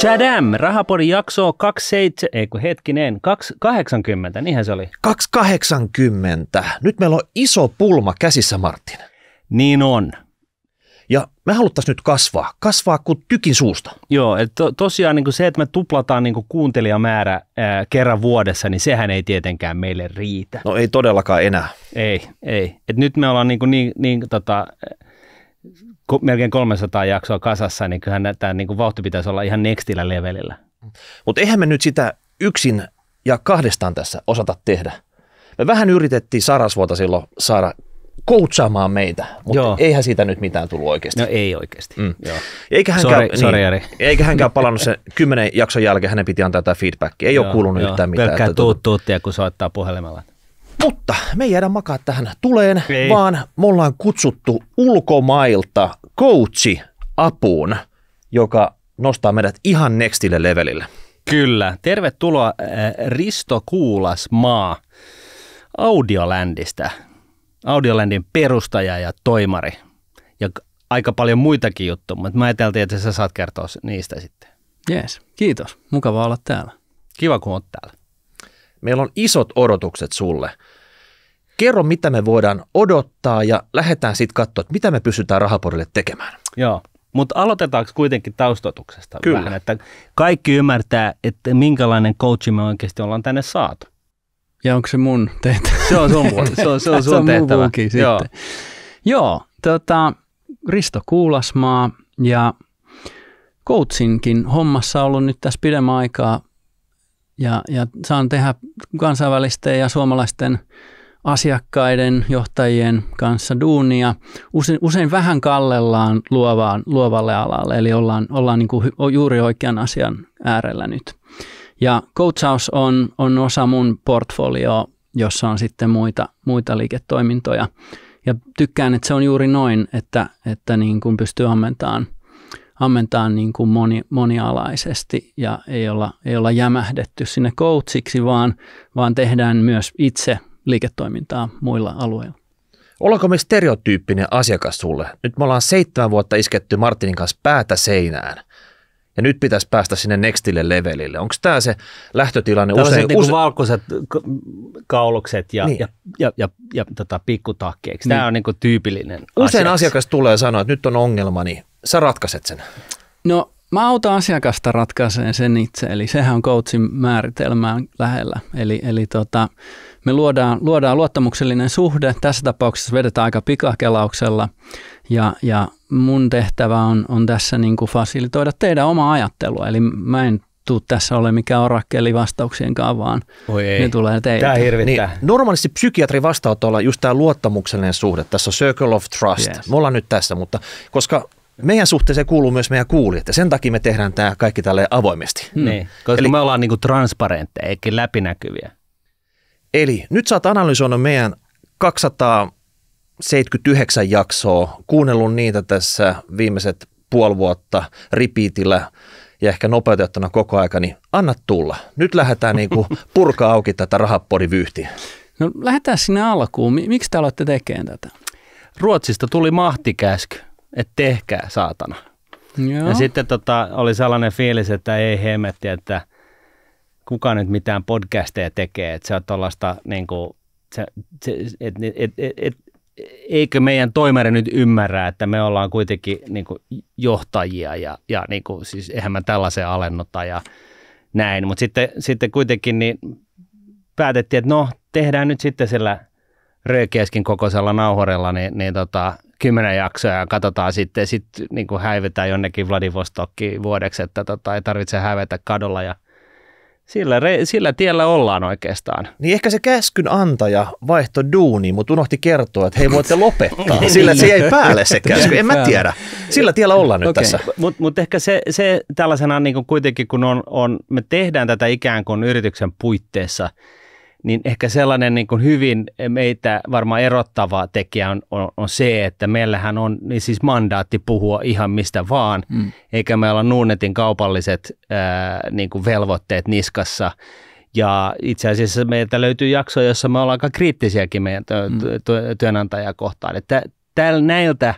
Chadam, Rahapodin jakso 27, ei kun hetkinen, 280, niinhän se oli. 280. Nyt meillä on iso pulma käsissä, Martin. Niin on. Ja me haluttaisiin nyt kasvaa, kasvaa kuin tykin suusta. Joo, että to, tosiaan niin kuin se, että me tuplataan niin kuin kuuntelijamäärä ää, kerran vuodessa, niin sehän ei tietenkään meille riitä. No ei todellakaan enää. Ei, ei. Et nyt me ollaan niin, kuin niin, niin tota, melkein 300 jaksoa kasassa, niin kyllähän tämä niin vauhti pitäisi olla ihan nextillä levelillä. Mutta eihän me nyt sitä yksin ja kahdestaan tässä osata tehdä. Me vähän yritettiin Sarasvuota silloin saada koutsaamaan meitä, mutta Joo. eihän siitä nyt mitään tullut oikeasti. No ei oikeasti. Mm. Eikä hänkään, sorry, niin, sorry, Eikä hänkään palannut sen kymmenen jakson jälkeen, hänen piti antaa tätä feedbackia. Ei Joo, ole kuulunut jo. yhtään mitään. Pelkkää tuota- tuut tuuttia, kun soittaa puhelimella. Mutta me ei jäädä makaa tähän tuleen, ei. vaan me ollaan kutsuttu ulkomailta coachi apuun, joka nostaa meidät ihan nextille levelille. Kyllä. Tervetuloa äh, Risto Kuulas Maa Audiolandista. Audiolandin perustaja ja toimari ja aika paljon muitakin juttuja, mutta mä ajattelin, että sä saat kertoa niistä sitten. Jees, kiitos. Mukava olla täällä. Kiva, kun oot täällä. Meillä on isot odotukset sulle kerro, mitä me voidaan odottaa ja lähdetään sitten katsoa, että mitä me pystytään rahaporille tekemään. Joo, mutta aloitetaanko kuitenkin taustatuksesta Kyllä. vähän, että kaikki ymmärtää, että minkälainen coachi me oikeasti ollaan tänne saatu. Ja onko se mun tehtävä? Se on sun, se on, se on sun se on tehtävä. Vuoki, Joo. Sitten. Joo, tota, Risto Kuulasmaa ja coachinkin hommassa ollut nyt tässä pidemmän aikaa ja, ja saan tehdä kansainvälisten ja suomalaisten – asiakkaiden, johtajien kanssa duunia, usein, usein vähän kallellaan luovaan, luovalle alalle, eli ollaan, ollaan niin kuin juuri oikean asian äärellä nyt. Ja coachaus on, on osa mun portfolioa, jossa on sitten muita, muita liiketoimintoja. Ja tykkään, että se on juuri noin, että, että niin kuin pystyy ammentamaan, ammentamaan niin kuin moni, monialaisesti ja ei olla, ei olla jämähdetty sinne coachiksi, vaan, vaan tehdään myös itse – liiketoimintaa muilla alueilla. Ollaanko me stereotyyppinen asiakas sulle? Nyt me ollaan seitsemän vuotta isketty Martinin kanssa päätä seinään. Ja nyt pitäisi päästä sinne nextille levelille. Onko tämä se lähtötilanne Tällaiset usein? niinku use... valkoiset kaulukset ja, niin. ja, ja, ja, ja tota, pikkutakkeeksi. niin. Tämä on niinku tyypillinen Usein asiakas. asiakas tulee sanoa, että nyt on ongelma, niin sä ratkaiset sen. No Mä autan asiakasta ratkaiseen sen itse, eli sehän on coachin määritelmään lähellä. Eli, eli tota, me luodaan, luodaan luottamuksellinen suhde, tässä tapauksessa vedetään aika pikakelauksella ja, ja mun tehtävä on, on tässä niin kuin fasilitoida teidän omaa ajattelua, eli mä en tuu tässä ole mikään orakkeli vastauksien vaan Oi ei. ne tulee teille. Tämä hirvittää. Niin, normaalisti psykiatri vastaanotolla just tämä luottamuksellinen suhde, tässä on circle of trust, yes. me ollaan nyt tässä, mutta koska meidän suhteeseen kuuluu myös meidän kuulijat ja sen takia me tehdään tämä kaikki tälle avoimesti. Mm. Niin, koska Eli, me ollaan niinku transparentteja eikä läpinäkyviä. Eli nyt sä oot analysoinut meidän 279 jaksoa, kuunnellut niitä tässä viimeiset puoli vuotta ripiitillä ja ehkä nopeutettuna koko aika, niin anna tulla. Nyt lähdetään niinku purkaa auki tätä rahapodivyyhtiä. No lähdetään sinne alkuun. Miksi te aloitte tekemään tätä? Ruotsista tuli mahtikäsky että tehkää saatana. Joo. Ja sitten tota, oli sellainen fiilis, että ei hemetti, että kuka nyt mitään podcasteja tekee, että se on tuollaista niin kuin, se, se, et, et, et, et, eikö meidän toimari nyt ymmärrä, että me ollaan kuitenkin niin kuin, johtajia ja, ja niin kuin, siis eihän mä tällaisen alennuta ja näin, mutta sitten, sitten kuitenkin niin päätettiin, että no tehdään nyt sitten sillä röökiäskin kokoisella nauhorella, niin, niin tota, kymmenen jaksoa ja katsotaan sitten, sitten niin kuin häivetään jonnekin Vladivostokkiin vuodeksi, että tota, ei tarvitse hävetä kadolla ja sillä, re, sillä tiellä ollaan oikeastaan. Niin ehkä se käskyn antaja vaihto duuni, mutta unohti kertoa, että hei voitte lopettaa. Niin. Sillä se ei päälle se käsky, en mä tiedä. Sillä tiellä ollaan nyt okay. tässä. Mutta mut ehkä se, se tällaisena niin kuin kuitenkin, kun on, on, me tehdään tätä ikään kuin yrityksen puitteissa – niin ehkä sellainen niin kuin hyvin meitä varmaan erottava tekijä on, on, on se, että meillähän on niin siis mandaatti puhua ihan mistä vaan, mm. eikä meillä ole Nuunetin kaupalliset ää, niin kuin velvoitteet niskassa. Ja itse asiassa meiltä löytyy jakso, jossa me ollaan aika kriittisiäkin meidän työ, mm. työnantajaa kohtaan. Että täällä näiltä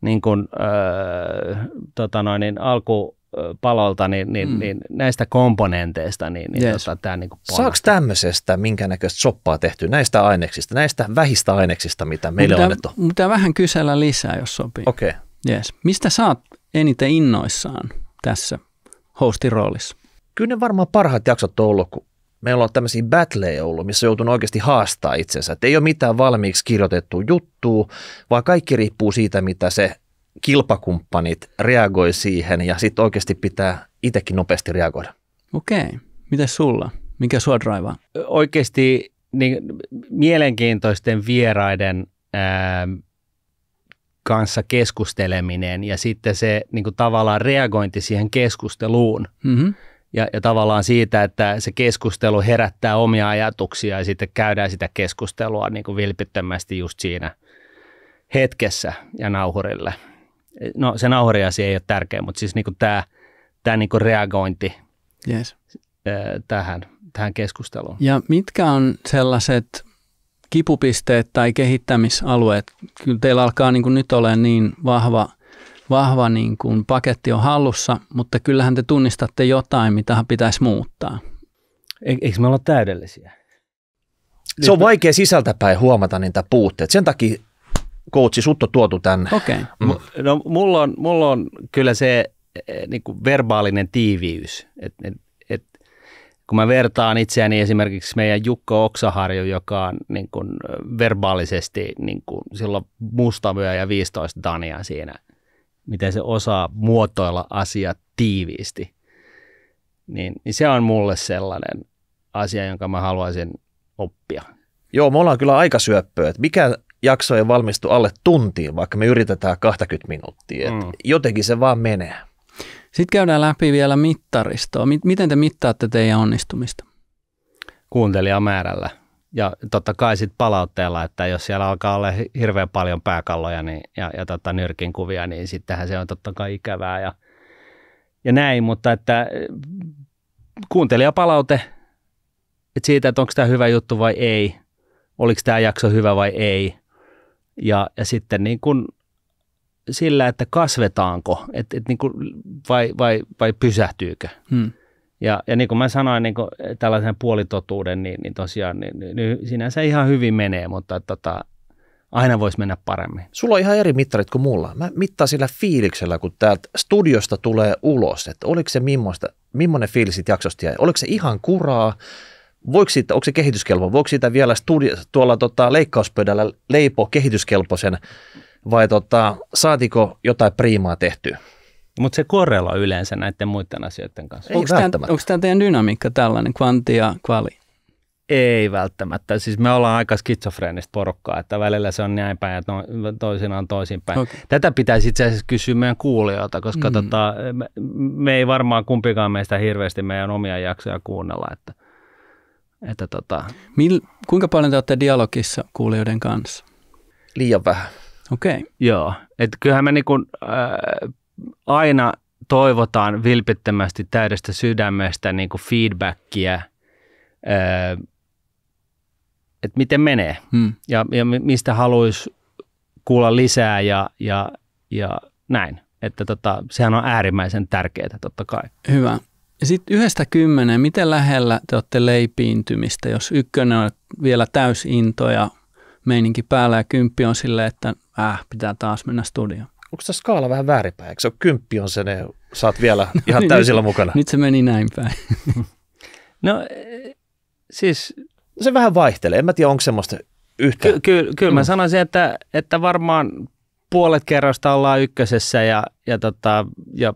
niin kuin, ää, tota noin, niin alku, palolta, niin, niin, mm. niin näistä komponenteista. Niin, niin yes. tota, niin Saako tämmöisestä minkä näköistä soppaa tehty, näistä aineksista, näistä vähistä aineksista, mitä meillä on annettu? Mutta vähän kysellä lisää, jos sopii. Okei. Okay. Yes. Mistä saat eniten innoissaan tässä hostin roolissa? Kyllä ne varmaan parhaat jaksot on ollut, kun meillä on tämmöisiä battleja ollut, missä joutunut oikeasti haastaa itsensä. Et ei ole mitään valmiiksi kirjoitettua juttua, vaan kaikki riippuu siitä, mitä se kilpakumppanit reagoi siihen ja sitten oikeasti pitää itsekin nopeasti reagoida. Okei. Miten sulla? Mikä sua draivaa? Oikeasti niin, mielenkiintoisten vieraiden ää, kanssa keskusteleminen ja sitten se niin kuin, tavallaan reagointi siihen keskusteluun. Mm-hmm. Ja, ja tavallaan siitä, että se keskustelu herättää omia ajatuksia ja sitten käydään sitä keskustelua niin kuin vilpittömästi just siinä hetkessä ja nauhurille no se nauhoriasia ei ole tärkeä, mutta siis niin tämä, tämä niin reagointi yes. tähän, tähän keskusteluun. Ja mitkä on sellaiset kipupisteet tai kehittämisalueet? Kyllä teillä alkaa niin nyt ole niin vahva – vahva niin kuin paketti on hallussa, mutta kyllähän te tunnistatte jotain, mitä pitäisi muuttaa. E- eikö me olla täydellisiä? Se on vaikea sisältäpäin huomata niitä puutteita. Sen takia coachi, sut on tuotu tänne. Okay. Mm. No mulla on, mulla on kyllä se eh, niin kuin verbaalinen tiiviys. Et, et, et, kun mä vertaan itseäni esimerkiksi meidän Jukko Oksaharju, joka on niin kuin verbaalisesti niin kuin silloin mustavyö ja 15 Dania siinä, miten se osaa muotoilla asiat tiiviisti, niin, niin se on mulle sellainen asia, jonka mä haluaisin oppia. Joo, me ollaan kyllä aika syöppöä. Mikä jakso ei valmistu alle tuntiin, vaikka me yritetään 20 minuuttia. mm. Jotenkin se vaan menee. Sitten käydään läpi vielä mittaristoa. Miten te mittaatte teidän onnistumista? Kuuntelijamäärällä. Ja totta kai sitten palautteella, että jos siellä alkaa olla hirveän paljon pääkalloja niin, ja, ja tota, kuvia, niin sittenhän se on totta kai ikävää ja, ja näin. Mutta että kuuntelijapalaute että siitä, että onko tämä hyvä juttu vai ei, oliko tämä jakso hyvä vai ei, ja, ja sitten niin kuin sillä, että kasvetaanko et, et niin kuin vai, vai, vai pysähtyykö. Hmm. Ja, ja niin kuin mä sanoin niin kuin tällaisen puolitotuuden, niin, niin tosiaan niin, niin, niin sinänsä ihan hyvin menee, mutta tota, aina voisi mennä paremmin. Sulla on ihan eri mittarit kuin mulla. Mä mittaan sillä fiiliksellä, kun täältä studiosta tulee ulos, että oliko se millainen fiilis jaksosta jäi. Oliko se ihan kuraa voiko siitä, onko se kehityskelpo, voiko siitä vielä studi- tuolla tota, leikkauspöydällä leipo kehityskelpoisen vai tota, saatiko jotain priimaa tehtyä? Mutta se korrela yleensä näiden muiden asioiden kanssa. Onko tämä, onko tämä teidän dynamiikka tällainen, kvantti ja kvali? Ei välttämättä. Siis me ollaan aika skitsofreenista porukkaa, että välillä se on näin päin ja to, toisinaan toisinpäin. Okay. Tätä pitäisi itse asiassa kysyä meidän kuulijoilta, koska mm. tota, me, me ei varmaan kumpikaan meistä hirveästi meidän omia jaksoja kuunnella. Että että tota, mil, kuinka paljon te olette dialogissa kuulijoiden kanssa? Liian vähän. Okei. Okay. Joo, että kyllähän me niinku, äh, aina toivotaan vilpittömästi täydestä sydämestä niinku feedbackia, äh, että miten menee hmm. ja, ja mistä haluaisi kuulla lisää ja, ja, ja näin. Että tota, sehän on äärimmäisen tärkeää totta kai. Hyvä. Sitten yhdestä kymmeneen, miten lähellä te olette leipiintymistä, jos ykkönen on vielä täysinto ja meininki päällä ja kymppi on silleen, että äh, pitää taas mennä studioon. Onko se skaala vähän väärinpäin? Eikö se ole kymppi on se, ne saat vielä no ihan täysillä nyt, mukana? Nyt se meni näin päin. no eh, siis... Se vähän vaihtelee. En mä tiedä, onko semmoista yhtä. Ky- ky- kyllä mm. mä sanoisin, että, että varmaan puolet kerrosta ollaan ykkösessä ja, ja, tota, ja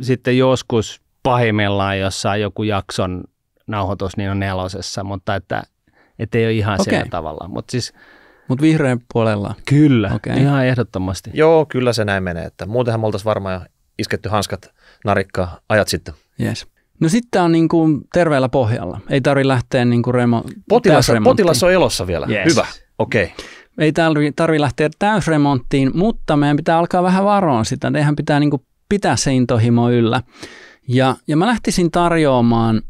sitten joskus pahimmillaan jossain joku jakson nauhoitus niin on nelosessa, mutta että et ei ole ihan okay. sillä tavalla. Mutta siis, Mut vihreän puolella? Kyllä, okay. ihan ehdottomasti. Joo, kyllä se näin menee. Että muutenhan me oltaisiin varmaan jo isketty hanskat narikkaa ajat sitten. Yes. No sitten on niin kuin terveellä pohjalla. Ei tarvi lähteä niin kuin remo, potilas, potilas on elossa vielä. Yes. Hyvä, okei. Okay. Ei tarvi, lähteä täysremonttiin, mutta meidän pitää alkaa vähän varoa sitä. Eihän pitää niin kuin pitää se intohimo yllä. Ja, ja mä lähtisin tarjoamaan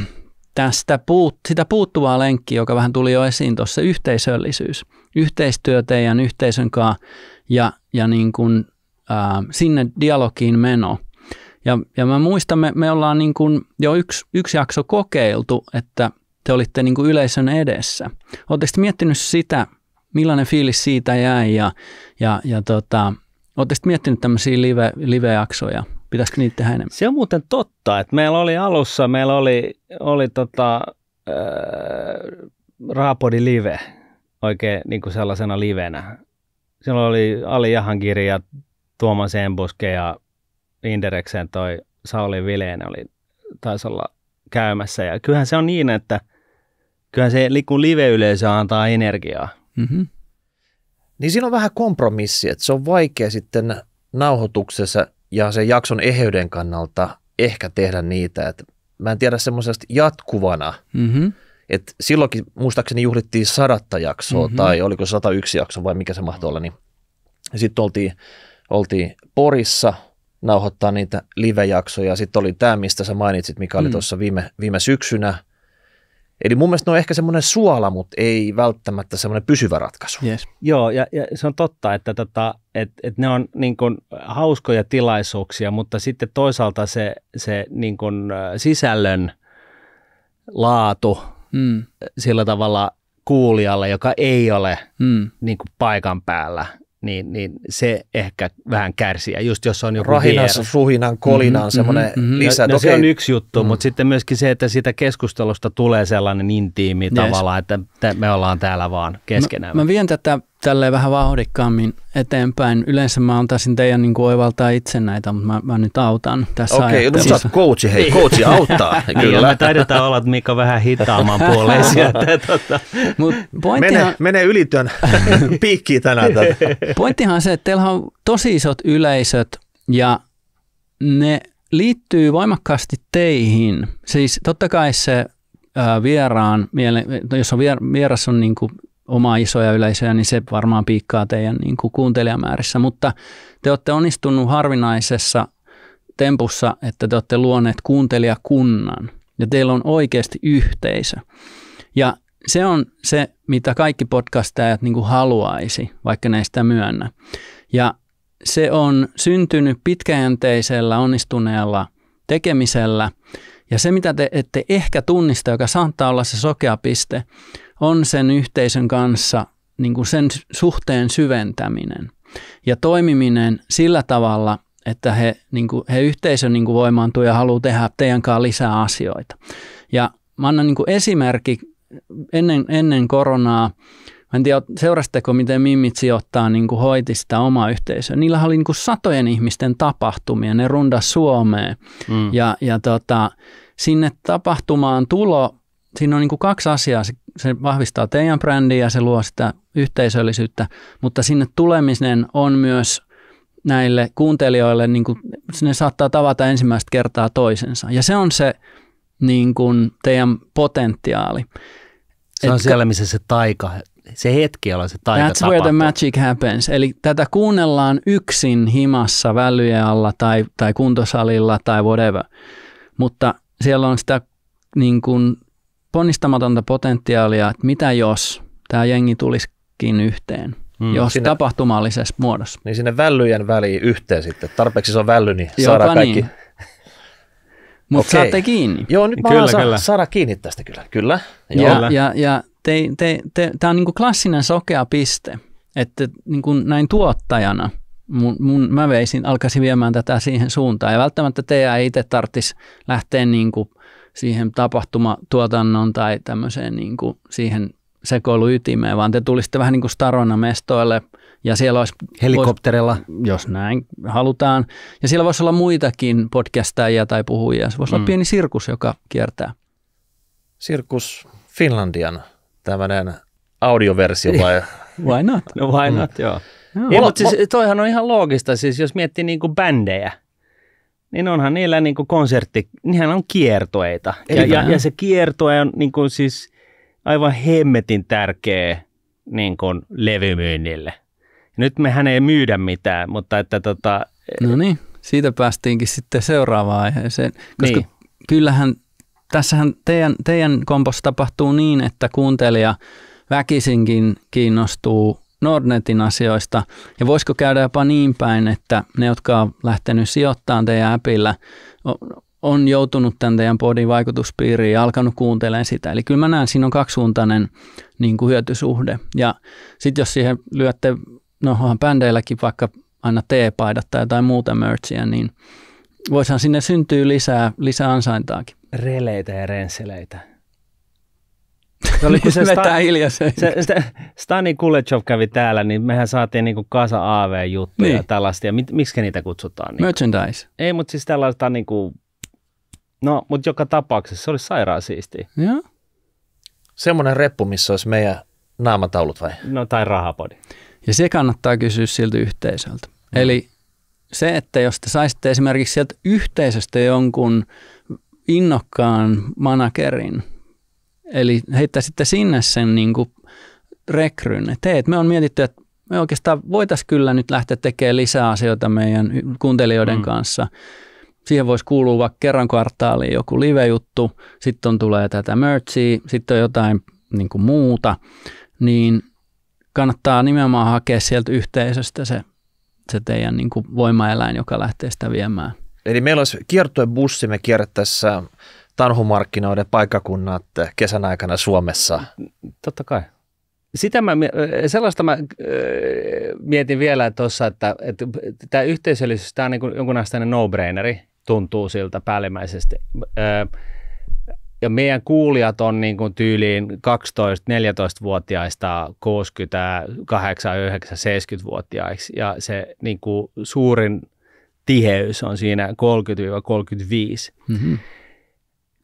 tästä puut, sitä puuttuvaa lenkkiä, joka vähän tuli jo esiin tuossa, yhteisöllisyys. Yhteistyö teidän yhteisön kanssa ja, ja niin kuin, ää, sinne dialogiin meno. Ja, ja mä muistan, me, me ollaan niin kuin jo yksi, yksi jakso kokeiltu, että te olitte niin kuin yleisön edessä. Oletteko miettinyt sitä, millainen fiilis siitä jäi ja, ja, ja tota, oletteko miettinyt tämmöisiä live, live-jaksoja? Pitäisikö niitä tehdä enemmän? Se on muuten totta, että meillä oli alussa, meillä oli, oli tota, äh, öö, Raapodi Live oikein niin kuin sellaisena livenä. Siellä oli Ali jahan ja Tuomas Embuske ja Indereksen toi Sauli Vileen oli, taisi olla käymässä. Ja kyllähän se on niin, että kyllähän se kun live-yleisö antaa energiaa. Mm-hmm. Niin siinä on vähän kompromissi, että se on vaikea sitten nauhoituksessa ja sen jakson eheyden kannalta ehkä tehdä niitä. Et mä en tiedä semmoisesta jatkuvana. Mm-hmm. Et silloinkin muistaakseni juhlittiin sadatta jaksoa mm-hmm. tai oliko 101 jakso vai mikä se mahtoi olla. Niin. Sitten oltiin, oltiin Porissa nauhoittaa niitä live-jaksoja. Sitten oli tämä, mistä sä mainitsit, mikä oli mm. tuossa viime, viime syksynä – Eli mun mielestä ne on ehkä semmoinen suola, mutta ei välttämättä semmoinen pysyvä ratkaisu. Yes. Joo, ja, ja se on totta, että tota, et, et ne on niin kun, äh, hauskoja tilaisuuksia, mutta sitten toisaalta se, se niin kun, äh, sisällön laatu mm. Äh, sillä tavalla kuulijalle, joka ei ole mm. niin kun, paikan päällä, niin, niin se ehkä vähän kärsii. Ja just jos on joku Rahinansa, suhinan, kolinan mm-hmm, semmoinen mm-hmm. No- lisä. No, no se on yksi juttu, mm-hmm. mutta sitten myöskin se, että siitä keskustelusta tulee sellainen intiimi yes. tavalla, että me ollaan täällä vaan keskenään. Mä, mä vien tätä tälleen vähän vauhdikkaammin eteenpäin. Yleensä mä antaisin teidän niin kuin oivaltaa itse näitä, mutta mä, mä nyt autan tässä Okei, okay, no sä oot coachi, hei, coachi auttaa. Kyllä. Niin, me taidetaan olla, että Mika vähän hitaamman puoleen sieltä. Tota. Mut pointtihan... mene, mene ylityön piikkiin tänään. Tätä. Pointtihan on se, että teillä on tosi isot yleisöt ja ne liittyy voimakkaasti teihin. Siis totta kai se vieraan, jos on vieras on niin kuin omaa isoja yleisöjä, niin se varmaan piikkaa teidän niin kuin kuuntelijamäärissä. Mutta te olette onnistunut harvinaisessa tempussa, että te olette luoneet kuuntelijakunnan ja teillä on oikeasti yhteisö. Ja se on se, mitä kaikki podcastajat niin kuin haluaisi, vaikka ne sitä myönnä. Ja se on syntynyt pitkäjänteisellä, onnistuneella tekemisellä. Ja se, mitä te ette ehkä tunnista, joka saattaa olla se sokea piste, on sen yhteisön kanssa niin kuin sen suhteen syventäminen ja toimiminen sillä tavalla, että he, niin kuin, he yhteisön niin kuin voimaantuu ja haluaa tehdä teidän kanssa lisää asioita. Ja mä annan niin kuin esimerkki ennen, ennen koronaa, Mä en tiedä, seurasitteko, miten mimmit sijoittaa niin kuin hoiti sitä omaa yhteisöä. Niillä oli niin kuin satojen ihmisten tapahtumia, ne runda Suomeen. Mm. Ja, ja tota, sinne tapahtumaan tulo, siinä on niin kuin kaksi asiaa. Se se vahvistaa teidän brändiä ja se luo sitä yhteisöllisyyttä, mutta sinne tuleminen on myös näille kuuntelijoille, niin kuin, ne saattaa tavata ensimmäistä kertaa toisensa. Ja se on se niin kuin, teidän potentiaali. Se Et, on siellä, missä se taika, se hetki, jolla se taika That's tapahtuu. where the magic happens. Eli tätä kuunnellaan yksin himassa välyjen alla tai, tai kuntosalilla tai whatever. Mutta siellä on sitä niin kuin ponnistamatonta potentiaalia, että mitä jos tämä jengi tulisikin yhteen, mm, jos sinne, tapahtumallisessa muodossa. Niin sinne vällyjen väliin yhteen sitten. Tarpeeksi se on välly, niin Jopa saadaan kaikki. Niin. Mutta saatte kiinni. Joo, nyt mä kyllä, saa, kyllä. saada kiinni tästä kyllä. Kyllä. Ja, ja, ja te, te, te, tämä on niinku klassinen sokea piste, että niinku näin tuottajana mun, mun, mä veisin, alkaisin viemään tätä siihen suuntaan. Ja välttämättä teidän ei itse tarvitsisi lähteä kuin niinku siihen tapahtumatuotannon tai tämmöiseen niin kuin siihen sekoiluytimeen, vaan te tulisitte vähän niin kuin starona mestoille ja siellä olisi... Helikopterilla. Voisi, jos näin halutaan. Ja siellä voisi olla muitakin podcastajia tai puhujia. Se voisi mm. olla pieni sirkus, joka kiertää. Sirkus Finlandian tämmöinen audioversio niin. vai? why not? No why mm. not, mm. joo. Ei, mutta siis toihan on ihan loogista, siis jos miettii niin kuin bändejä – niin onhan niillä niin kuin konsertti, niinhän on kiertoeita. Ja, ja, ja se kiertoe on niin kuin siis aivan hemmetin tärkeä niin kuin levymyynnille. Nyt mehän ei myydä mitään, mutta että tota... E- no niin, siitä päästiinkin sitten seuraavaan aiheeseen, koska niin. kyllähän tässähän teidän, teidän kompossa tapahtuu niin, että kuuntelija väkisinkin kiinnostuu Nordnetin asioista. Ja voisiko käydä jopa niin päin, että ne, jotka on lähtenyt sijoittamaan teidän appillä, on joutunut tämän teidän podin vaikutuspiiriin ja alkanut kuuntelemaan sitä. Eli kyllä mä näen, siinä on kaksisuuntainen niin kuin hyötysuhde. Ja sitten jos siihen lyötte, no onhan bändeilläkin vaikka aina T-paidat tai jotain muuta merchia, niin voisihan sinne syntyy lisää, lisää ansaintaakin. Releitä ja renseleitä. Se oli, kun se, Sta- hiljaisen. se, se Stani Kulechov kävi täällä, niin mehän saatiin niinku kasa AV-juttuja niin. tällaista. Ja mit, miksi niitä kutsutaan? Niinku? Merchandise. Ei, mutta siis tällaista niinku, no, mutta joka tapauksessa se oli sairaan siistiä. Joo. Semmoinen reppu, missä olisi meidän naamataulut vai? No tai rahapodi. Ja se kannattaa kysyä siltä yhteisöltä. Mm. Eli se, että jos te saisitte esimerkiksi sieltä yhteisöstä jonkun innokkaan managerin – Eli heittää sitten sinne sen niin kuin rekryn, että hei, me on mietitty, että me oikeastaan voitaisiin kyllä nyt lähteä tekemään lisää asioita meidän kuuntelijoiden mm. kanssa. Siihen voisi kuulua vaikka kerran kvartaaliin joku live-juttu, sitten on tulee tätä merchia, sitten on jotain niin kuin muuta, niin kannattaa nimenomaan hakea sieltä yhteisöstä se, se teidän niin kuin voimaeläin, joka lähtee sitä viemään. Eli meillä olisi kiertuebussi, me kierrättäisiin tarhumarkkinoiden paikakunnat kesän aikana Suomessa? Totta kai. Sitä mä, sellaista mä mietin vielä tuossa, että, että tämä yhteisöllisyys, tämä on niin jonkunlainen no-braineri, tuntuu siltä päällimmäisesti. Ja meidän kuulijat on niin kuin tyyliin 12-14-vuotiaista 68 70-vuotiaiksi ja se niin kuin suurin tiheys on siinä 30-35. Mm-hmm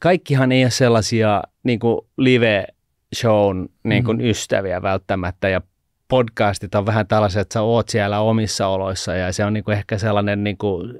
kaikkihan ei ole sellaisia niin kuin live-shown niin kuin mm. ystäviä välttämättä ja podcastit on vähän tällaisia, että sä oot siellä omissa oloissa ja se on niin kuin ehkä sellainen niin kuin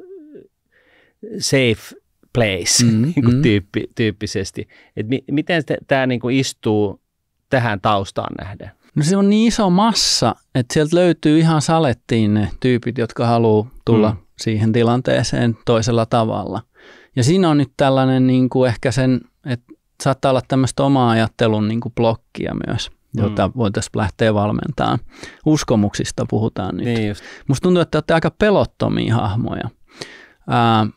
safe place mm, niin kuin mm. tyyppi, tyyppisesti. Et mi- miten tämä niin istuu tähän taustaan nähden? No se on niin iso massa, että sieltä löytyy ihan salettiin ne tyypit, jotka haluaa tulla mm. siihen tilanteeseen toisella tavalla – ja siinä on nyt tällainen niin kuin ehkä sen, että saattaa olla tämmöistä omaa ajattelun niin kuin blokkia myös, jota mm. voitaisiin lähteä valmentamaan. Uskomuksista puhutaan nyt. Niin just. Musta tuntuu, että olette aika pelottomia hahmoja. Ää,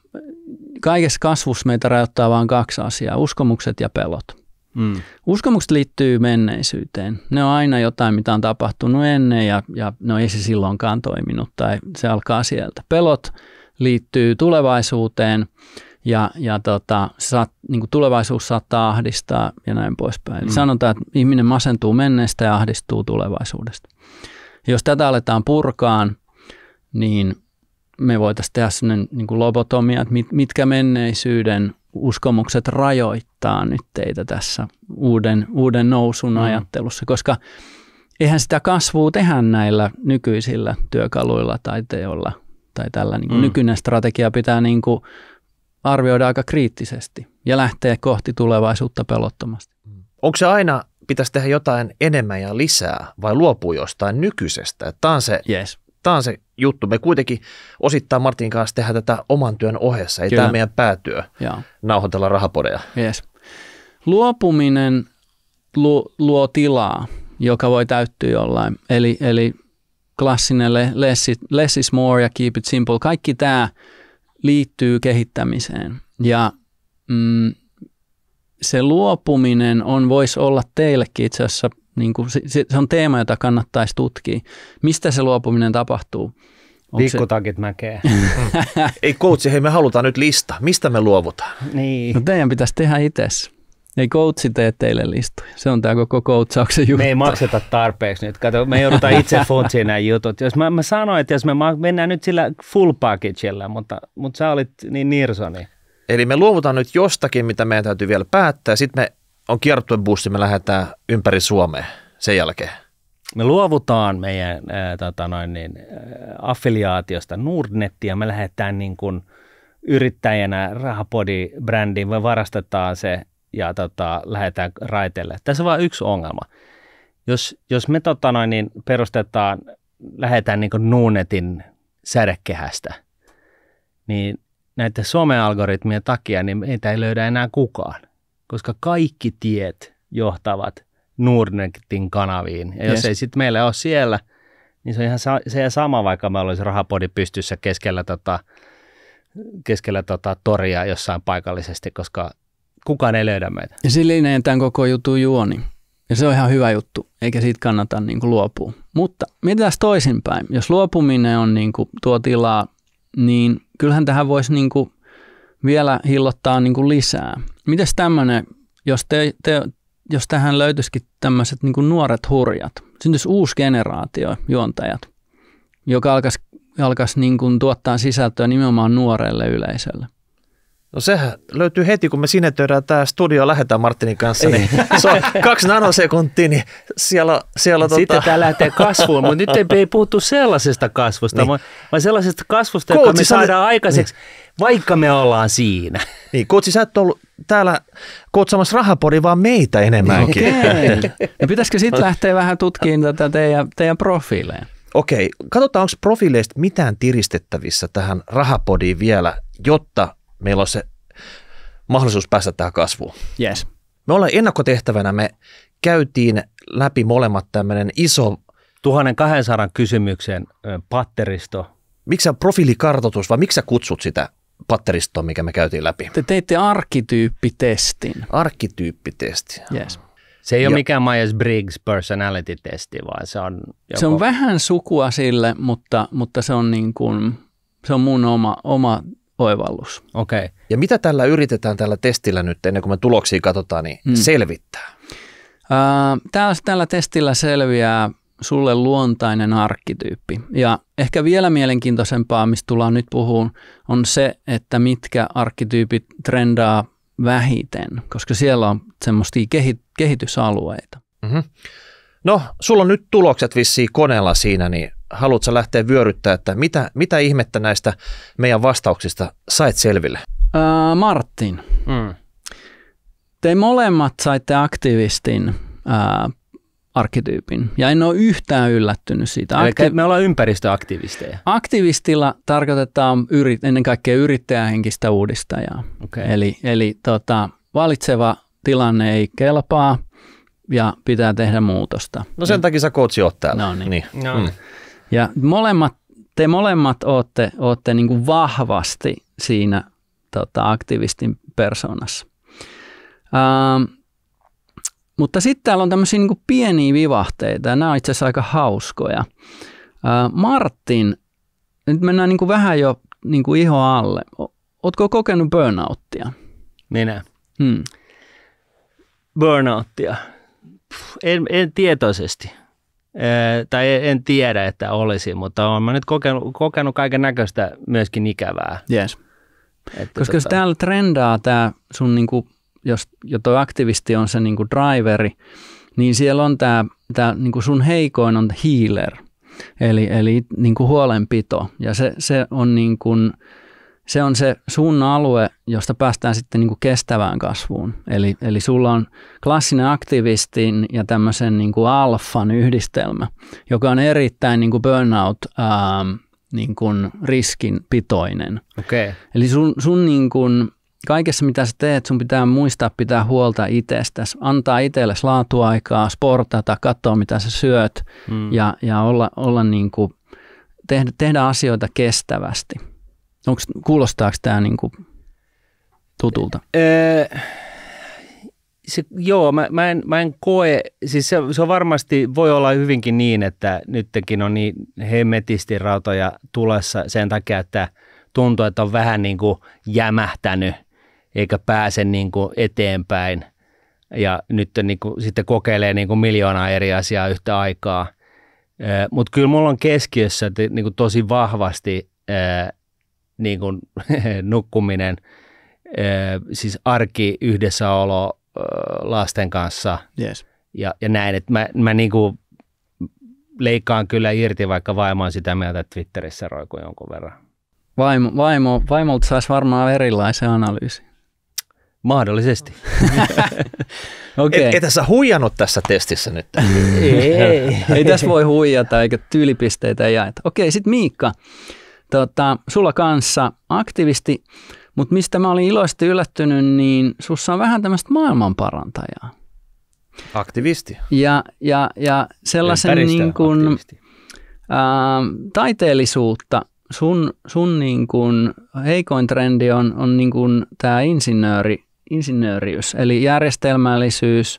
kaikessa kasvussa meitä rajoittaa vain kaksi asiaa, uskomukset ja pelot. Mm. Uskomukset liittyy menneisyyteen. Ne on aina jotain, mitä on tapahtunut ennen ja, ja no ei se silloinkaan toiminut tai se alkaa sieltä. Pelot liittyy tulevaisuuteen – ja, ja tota, saat, niin kuin tulevaisuus saattaa ahdistaa ja näin poispäin. Eli mm. sanotaan, että ihminen masentuu menneestä ja ahdistuu tulevaisuudesta. Jos tätä aletaan purkaan, niin me voitaisiin tehdä sellainen niin kuin lobotomia, että mit, mitkä menneisyyden uskomukset rajoittaa nyt teitä tässä uuden, uuden nousun mm. ajattelussa, koska eihän sitä kasvua tehdä näillä nykyisillä työkaluilla tai teolla tai tällä niin kuin mm. nykyinen strategia pitää niin kuin arvioida aika kriittisesti ja lähtee kohti tulevaisuutta pelottomasti. Onko se aina pitäisi tehdä jotain enemmän ja lisää vai luopua jostain nykyisestä? Tämä on se yes on se juttu. Me kuitenkin osittain Martin kanssa tehdä tätä oman työn ohessa, ei Kyllä. tämä meidän päätyö ja. nauhoitella rahapodeja. Yes. Luopuminen luo, luo tilaa, joka voi täyttyä jollain. Eli, eli klassinen less, is, less is more ja keep it simple. Kaikki tämä liittyy kehittämiseen. Ja mm, se luopuminen on, voisi olla teillekin itse asiassa, niin kuin, se, se on teema, jota kannattaisi tutkia. Mistä se luopuminen tapahtuu? Pikkutakit se... mäkeä. Ei koutsi, hei me halutaan nyt lista. Mistä me luovutaan? Niin. No teidän pitäisi tehdä itse. Ei koutsi tee teille listoja. Se on tämä koko koutsauksen juttu. Me ei makseta tarpeeksi nyt. Kato, me joudutaan itse funtsiin nämä jutut. Jos mä, mä sanoin, että jos me mennään nyt sillä full packagella, mutta, mutta sä olit niin nirsoni. Eli me luovutaan nyt jostakin, mitä meidän täytyy vielä päättää. Sitten me on kiertuen bussi, me lähdetään ympäri Suomea sen jälkeen. Me luovutaan meidän äh, tota noin, niin, äh, affiliaatiosta Nordnettia. Me lähdetään niin kuin yrittäjänä rahapodi-brändiin. Me varastetaan se ja tota, lähdetään raiteille. Tässä on vain yksi ongelma. Jos, jos me tota noin, niin perustetaan, lähdetään niin Nuunetin sädekehästä, niin näiden some-algoritmien takia niin meitä ei löydä enää kukaan, koska kaikki tiet johtavat Nuunetin kanaviin. Ja yes. ei sitten meillä ole siellä, niin se on ihan sa- se sama, vaikka mä olisin rahapodi pystyssä keskellä, tota, keskellä tota toria jossain paikallisesti, koska kukaan ei löydä meitä. Ja silleen tämän koko jutun juoni. Niin- ja se on ihan hyvä juttu, eikä siitä kannata niin kuin luopua. Mutta mitäs toisinpäin. Jos luopuminen on niin kuin tuo tilaa, niin kyllähän tähän voisi niin kuin vielä hillottaa niin kuin lisää. Mites tämmöinen, jos, te, te, jos tähän löytyisikin tämmöiset niin kuin nuoret hurjat, syntyisi uusi generaatio juontajat, joka alkaisi, alkaisi niin kuin tuottaa sisältöä nimenomaan nuorelle yleisölle. No sehän löytyy heti, kun me sinetöidään tämä studio, lähetään Martinin kanssa, niin, niin se on kaksi nanosekuntia, niin siellä, siellä tota- Sitten tota... tämä lähtee kasvuun, mutta nyt ei, ei puhuttu sellaisesta kasvusta, niin. vaan sellaisesta kasvusta, Koutsi, joka me saadaan sä... aikaiseksi, niin. vaikka me ollaan siinä. Niin, Koutsi, sä et ollut täällä kutsamassa rahapori vaan meitä enemmänkin. Okei. No pitäisikö sitten lähteä vähän tutkimaan tätä teidän, teidän profiileja? Okei, katsotaan onko profiileista mitään tiristettävissä tähän rahapodiin vielä, jotta meillä on se mahdollisuus päästä tähän kasvuun. Yes. Me ollaan ennakkotehtävänä, me käytiin läpi molemmat tämmöinen iso... 1200 kysymyksen patteristo. Miksi sä profiilikartoitus, vai miksi sä kutsut sitä patteristoa, mikä me käytiin läpi? Te teitte arkkityyppitestin. Arkkityyppitesti. Yes. Se ei ja. ole mikään Myers-Briggs personality-testi, vaan se on... Joko... Se on vähän sukua sille, mutta, mutta se on niin kuin, se on mun oma, oma oivallus. Okay. Ja mitä tällä yritetään tällä testillä nyt, ennen kuin me tuloksia katsotaan, niin hmm. selvittää? Äh, tällä testillä selviää sulle luontainen arkkityyppi. Ja ehkä vielä mielenkiintoisempaa, mistä tullaan nyt puhuun, on se, että mitkä arkkityypit trendaa vähiten, koska siellä on semmoisia kehi- kehitysalueita. Mm-hmm. No, sulla on nyt tulokset vissiin koneella siinä, niin haluatko lähteä vyöryttää, että mitä, mitä ihmettä näistä meidän vastauksista sait selville? Äh, Martin, mm. te molemmat saitte aktivistin äh, arkkityypin. Ja en ole yhtään yllättynyt siitä. Akti- Eli me ollaan ympäristöaktivisteja. Aktivistilla tarkoitetaan yri- ennen kaikkea yrittäjähenkistä uudistajaa. Okay. Eli, eli tota, valitseva tilanne ei kelpaa ja pitää tehdä muutosta. No sen takia sä kootsi oot täällä. No niin. niin. No. Niin. Mm. Ja molemmat, te molemmat olette, olette niin kuin vahvasti siinä tota, aktivistin persoonassa. Ähm, mutta sitten täällä on tämmöisiä niin pieniä vivahteita ja nämä on itse asiassa aika hauskoja. Äh, Martin, nyt mennään niin kuin vähän jo niin kuin iho alle. Oletko kokenut burnouttia? Minä? Hmm. Burnouttia? Puh, en, en tietoisesti. Eh, tai en tiedä, että olisi, mutta olen mä nyt kokenut, kokenut kaiken näköistä myöskin ikävää. Yes. Että Koska tota... täällä trendaa tämä sun, niinku, jos jo toi aktivisti on se niinku driveri, niin siellä on tämä, niinku sun heikoin on healer, eli, eli niinku huolenpito. Ja se, se on niin kuin se on se sun alue, josta päästään sitten niin kuin kestävään kasvuun. Eli, eli sulla on klassinen aktivistin ja tämmöisen niin kuin alfan yhdistelmä, joka on erittäin niin kuin burnout ähm, niin kuin riskinpitoinen. Okay. Eli sun, sun niin kuin, kaikessa mitä sä teet, sun pitää muistaa pitää huolta itsestäsi, antaa itsellesi laatuaikaa, sportata, katsoa mitä sä syöt mm. ja, ja olla, olla niin kuin, tehdä, tehdä asioita kestävästi. Onks, kuulostaako tämä niin kuin tutulta? Öö, se, joo, mä, mä, en, mä en koe, siis se, se on varmasti, voi olla hyvinkin niin, että nytkin on niin hemmetisti rautoja tulessa sen takia, että tuntuu, että on vähän niin kuin jämähtänyt eikä pääse niin kuin eteenpäin ja nyt niin kuin, sitten kokeilee niin kuin miljoonaa eri asiaa yhtä aikaa. Mutta kyllä mulla on keskiössä niin kuin tosi vahvasti niin kuin, nukkuminen, eh, siis arki, yhdessäolo eh, lasten kanssa yes. ja, ja näin. Että mä, mä niin kuin leikkaan kyllä irti, vaikka vaimo on sitä mieltä, että Twitterissä roikuu jonkun verran. Vaimo, vaimo, vaimolta saisi varmaan erilaisen analyysin. Mahdollisesti. okay. Et, etä sä huijannut tässä testissä nyt? ei. ei ei, ei, tässä voi huijata, eikä tyylipisteitä jaeta. Okei, sitten Miikka. Tota, sulla kanssa aktivisti, mutta mistä mä olin iloisesti yllättynyt, niin sussa on vähän tämmöistä maailmanparantajaa. Aktivisti. Ja, ja, ja sellaisen niin kun, ää, taiteellisuutta. Sun, sun niin kun heikoin trendi on, on niin tämä insinööri, insinööriys, eli järjestelmällisyys –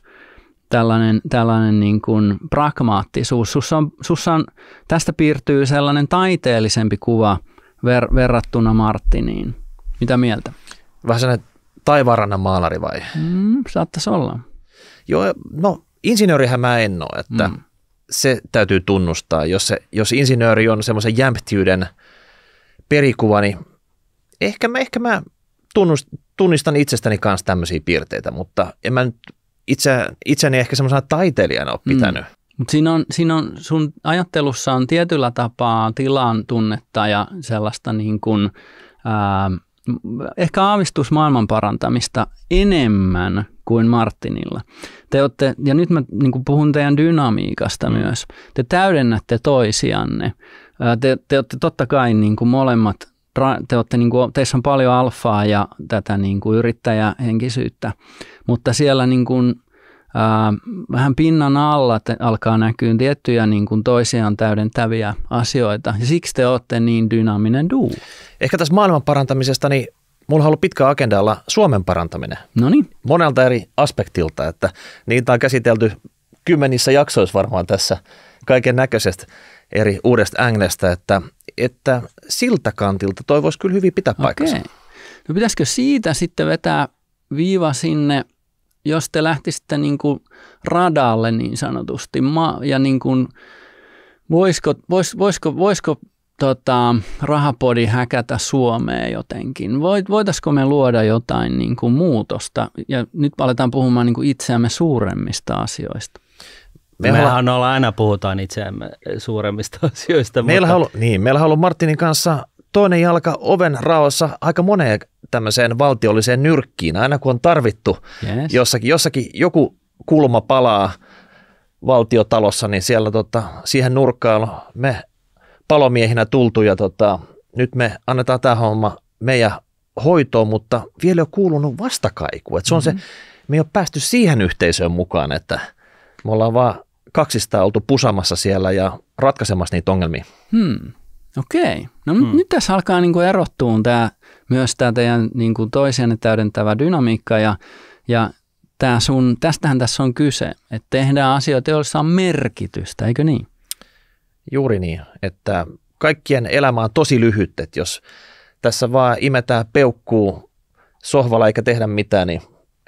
tällainen, tällainen niin kuin pragmaattisuus. Sussa on, sussa on, tästä piirtyy sellainen taiteellisempi kuva ver, verrattuna Martiniin. Mitä mieltä? Vähän sellainen taivaanrannan maalari vai? Mm, saattaisi olla. Joo, no insinöörihän mä en ole, että mm. se täytyy tunnustaa. Jos, se, jos insinööri on semmoisen jämptiyden perikuva, niin ehkä mä, ehkä mä tunnust, tunnistan itsestäni kanssa tämmöisiä piirteitä, mutta en mä nyt itse, itseni ehkä semmoisena taiteilijana ole mm. pitänyt. Mm. Mutta siinä on, siinä on, sun ajattelussa on tietyllä tapaa tilan tunnetta ja sellaista niin kuin, ää, ehkä aavistus maailman parantamista enemmän kuin Martinilla. Te olette, ja nyt mä niin puhun teidän dynamiikasta mm. myös. Te täydennätte toisianne. Te, te olette totta kai niin kuin molemmat te olette, niin kuin, teissä on paljon alfaa ja tätä niin kuin yrittäjähenkisyyttä, mutta siellä niin kuin, ää, vähän pinnan alla te, alkaa näkyä tiettyjä niin kuin toisiaan täydentäviä asioita ja siksi te olette niin dynaaminen duu. Ehkä tässä maailman parantamisesta, niin mulla on ollut pitkä agendalla Suomen parantaminen. No niin. Monelta eri aspektilta, että niitä on käsitelty kymmenissä jaksoissa varmaan tässä – kaiken näköisestä eri uudesta änglestä, että, että siltä kantilta toi voisi kyllä hyvin pitää paikkansa. Okay. No pitäisikö siitä sitten vetää viiva sinne, jos te lähtisitte niin kuin radalle niin sanotusti, ma- ja niin kuin, voisiko, vois, voisiko, voisiko tota, rahapodi häkätä Suomeen jotenkin? Voit, voitaisiko me luoda jotain niin kuin muutosta? Ja nyt aletaan puhumaan niin kuin itseämme suuremmista asioista. Me on ollaan aina puhutaan itseämme suuremmista asioista. Meillä mutta... ollut, niin, meillä on ollut Martinin kanssa toinen jalka oven raossa aika moneen tämmöiseen valtiolliseen nyrkkiin, aina kun on tarvittu yes. jossakin, jossakin joku kulma palaa valtiotalossa, niin siellä tota, siihen nurkkaan me palomiehinä tultu ja tota, nyt me annetaan tämä homma meidän hoitoon, mutta vielä on kuulunut vastakaiku. Et se on mm-hmm. se, me ei ole päästy siihen yhteisöön mukaan, että me ollaan vaan kaksista oltu pusamassa siellä ja ratkaisemassa niitä ongelmia. Hmm. Okei. No hmm. nyt tässä alkaa niin kuin erottua tämä, myös tämä teidän niin kuin toisianne täydentävä dynamiikka ja, ja tämä sun, tästähän tässä on kyse, että tehdään asioita, joissa on merkitystä, eikö niin? Juuri niin, että kaikkien elämä on tosi lyhyt, että jos tässä vaan imetään peukkuu sohvalla eikä tehdä mitään, niin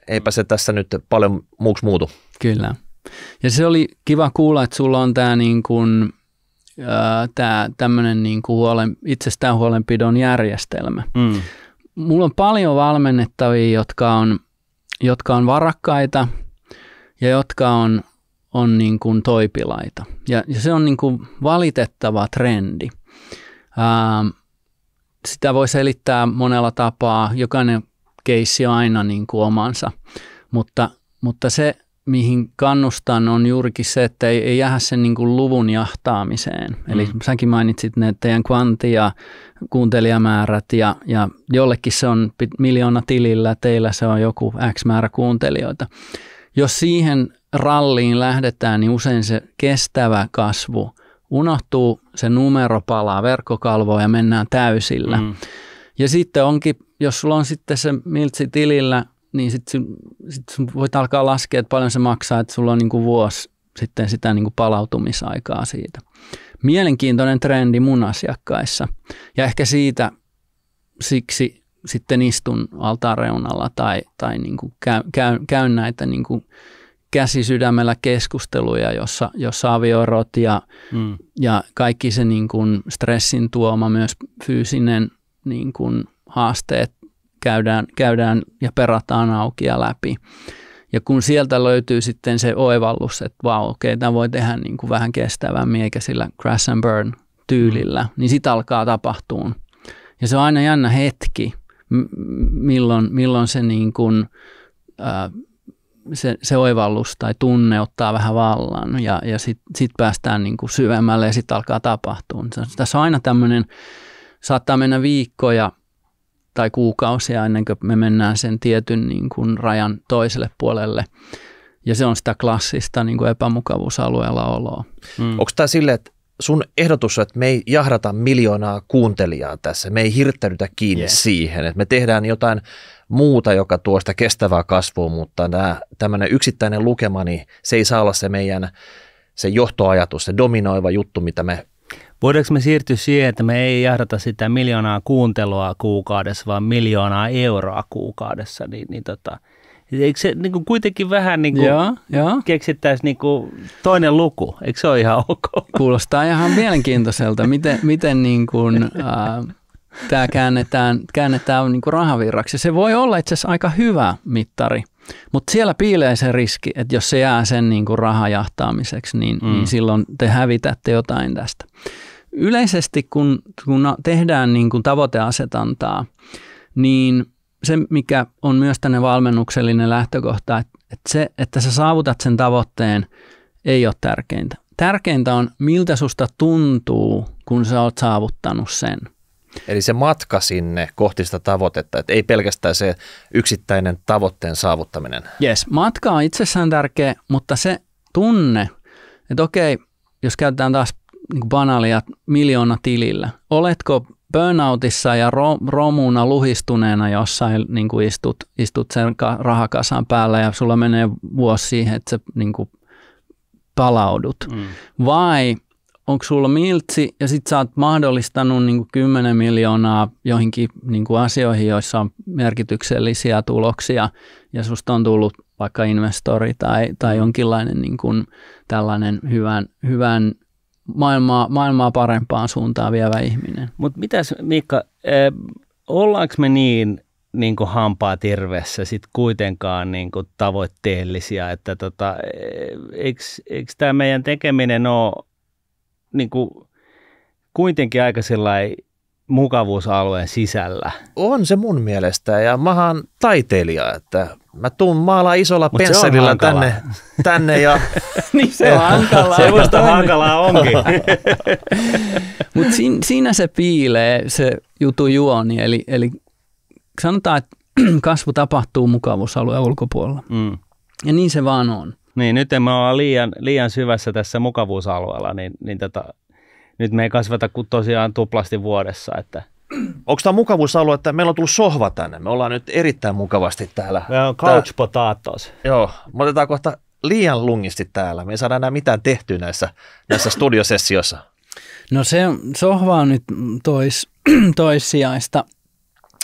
eipä se tässä nyt paljon muuksi muutu. Kyllä. Ja se oli kiva kuulla, että sulla on tämä niin kuin, tämä tämmöinen niin kuin huolen, itsestään huolenpidon järjestelmä. Mm. Mulla on paljon valmennettavia, jotka on, jotka on varakkaita ja jotka on, on niin kuin toipilaita. Ja, ja se on niin kuin valitettava trendi. Ää, sitä voi selittää monella tapaa. Jokainen keissi on aina niin kuin omansa. Mutta, mutta se, mihin kannustan, on juurikin se, että ei, ei jää sen niin kuin luvun jahtaamiseen. Mm. Eli säkin mainitsit ne teidän kvantia ja kuuntelijamäärät ja, ja jollekin se on miljoona tilillä, teillä se on joku X määrä kuuntelijoita. Jos siihen ralliin lähdetään, niin usein se kestävä kasvu unohtuu, se numero palaa verkkokalvoon ja mennään täysillä. Mm. Ja sitten onkin, jos sulla on sitten se miltsi tilillä niin sitten sit sun voit alkaa laskea, että paljon se maksaa, että sulla on niin kuin vuosi sitten sitä niin kuin palautumisaikaa siitä. Mielenkiintoinen trendi mun asiakkaissa ja ehkä siitä siksi sitten istun altaan reunalla tai, tai niin kuin käyn, käyn, käyn näitä niin kuin käsisydämellä keskusteluja, jossa, jossa avioerot ja, mm. ja kaikki se niin kuin stressin tuoma myös fyysinen niin kuin haasteet käydään, käydään ja perataan auki ja läpi. Ja kun sieltä löytyy sitten se oivallus, että vau, wow, okei, okay, tämä voi tehdä niin kuin vähän kestävämmin eikä sillä crash and burn tyylillä, mm. niin sitä alkaa tapahtua. Ja se on aina jännä hetki, milloin, milloin se, niin kuin, ää, se, se oivallus tai tunne ottaa vähän vallan ja, ja sitten sit päästään niin kuin syvemmälle ja sitten alkaa tapahtua. Tässä on aina tämmöinen, saattaa mennä viikkoja tai kuukausia ennen kuin me mennään sen tietyn niin kuin rajan toiselle puolelle. Ja se on sitä klassista niin kuin epämukavuusalueella oloa. Mm. Onko tämä silleen, että sun ehdotus on, että me ei jahdata miljoonaa kuuntelijaa tässä, me ei hirttäydytä kiinni yeah. siihen, että me tehdään jotain muuta, joka tuo sitä kestävää kasvua, mutta tämä tämmöinen yksittäinen lukema, niin se ei saa olla se meidän se johtoajatus, se dominoiva juttu, mitä me Voidaanko me siirtyä siihen, että me ei jahdata sitä miljoonaa kuuntelua kuukaudessa, vaan miljoonaa euroa kuukaudessa, niin, niin tota, Eikö se niin kuin kuitenkin vähän niin keksittäisi niin toinen luku? Eikö se ole ihan ok? Kuulostaa ihan mielenkiintoiselta. Miten, miten niin kuin, ää, tämä käännetään, käännetään niin kuin rahavirraksi. Se voi olla itse asiassa aika hyvä mittari, mutta siellä piilee se riski, että jos se jää sen niin kuin rahajahtaamiseksi, niin, niin mm. niin silloin te hävitätte jotain tästä yleisesti kun, kun tehdään niin kuin tavoiteasetantaa, niin se, mikä on myös tänne valmennuksellinen lähtökohta, että, se, että sä saavutat sen tavoitteen, ei ole tärkeintä. Tärkeintä on, miltä susta tuntuu, kun sä oot saavuttanut sen. Eli se matka sinne kohti sitä tavoitetta, että ei pelkästään se yksittäinen tavoitteen saavuttaminen. Yes, matka on itsessään tärkeä, mutta se tunne, että okei, jos käytetään taas niin banaalia miljoona tilillä. Oletko burnoutissa ja ro, romuna luhistuneena jossain niin kuin istut, istut sen rahakasan päällä ja sulla menee vuosi siihen, että sä niin kuin palaudut? Mm. Vai onko sulla miltsi ja sit sä oot mahdollistanut niin kuin 10 miljoonaa joihinkin niin kuin asioihin, joissa on merkityksellisiä tuloksia ja susta on tullut vaikka investori tai, tai jonkinlainen niin kuin tällainen hyvän, hyvän maailmaa, maailmaa parempaan suuntaan vievä ihminen. Mutta mitäs Miikka, äh, eh, ollaanko me niin, niin kuin hampaa tirvessä sit kuitenkaan niin kuin tavoitteellisia, että tota, eh, eikö tämä meidän tekeminen ole niin kuin kuitenkin aika sellainen mukavuusalueen sisällä. On se mun mielestä ja mahan taiteilija, että mä tuun maalaa isolla Mut pensselillä tänne, tänne ja... niin se on hankalaa. Se on hankalaa onkin. Mutta sin, siinä se piilee se jutu juoni, eli, eli sanotaan, että kasvu tapahtuu mukavuusalueen ulkopuolella. Mm. Ja niin se vaan on. Niin, nyt me ollaan liian, liian syvässä tässä mukavuusalueella, niin, niin tota, nyt me ei kasvata kuin tosiaan tuplasti vuodessa. Että. Onko tämä mukavuusalue, että meillä on tullut sohva tänne? Me ollaan nyt erittäin mukavasti täällä. Me on couch potatoes. Joo, me otetaan kohta liian lungisti täällä. Me ei saada enää mitään tehtyä näissä, näissä studiosessioissa. No se sohva on nyt tois, toissijaista.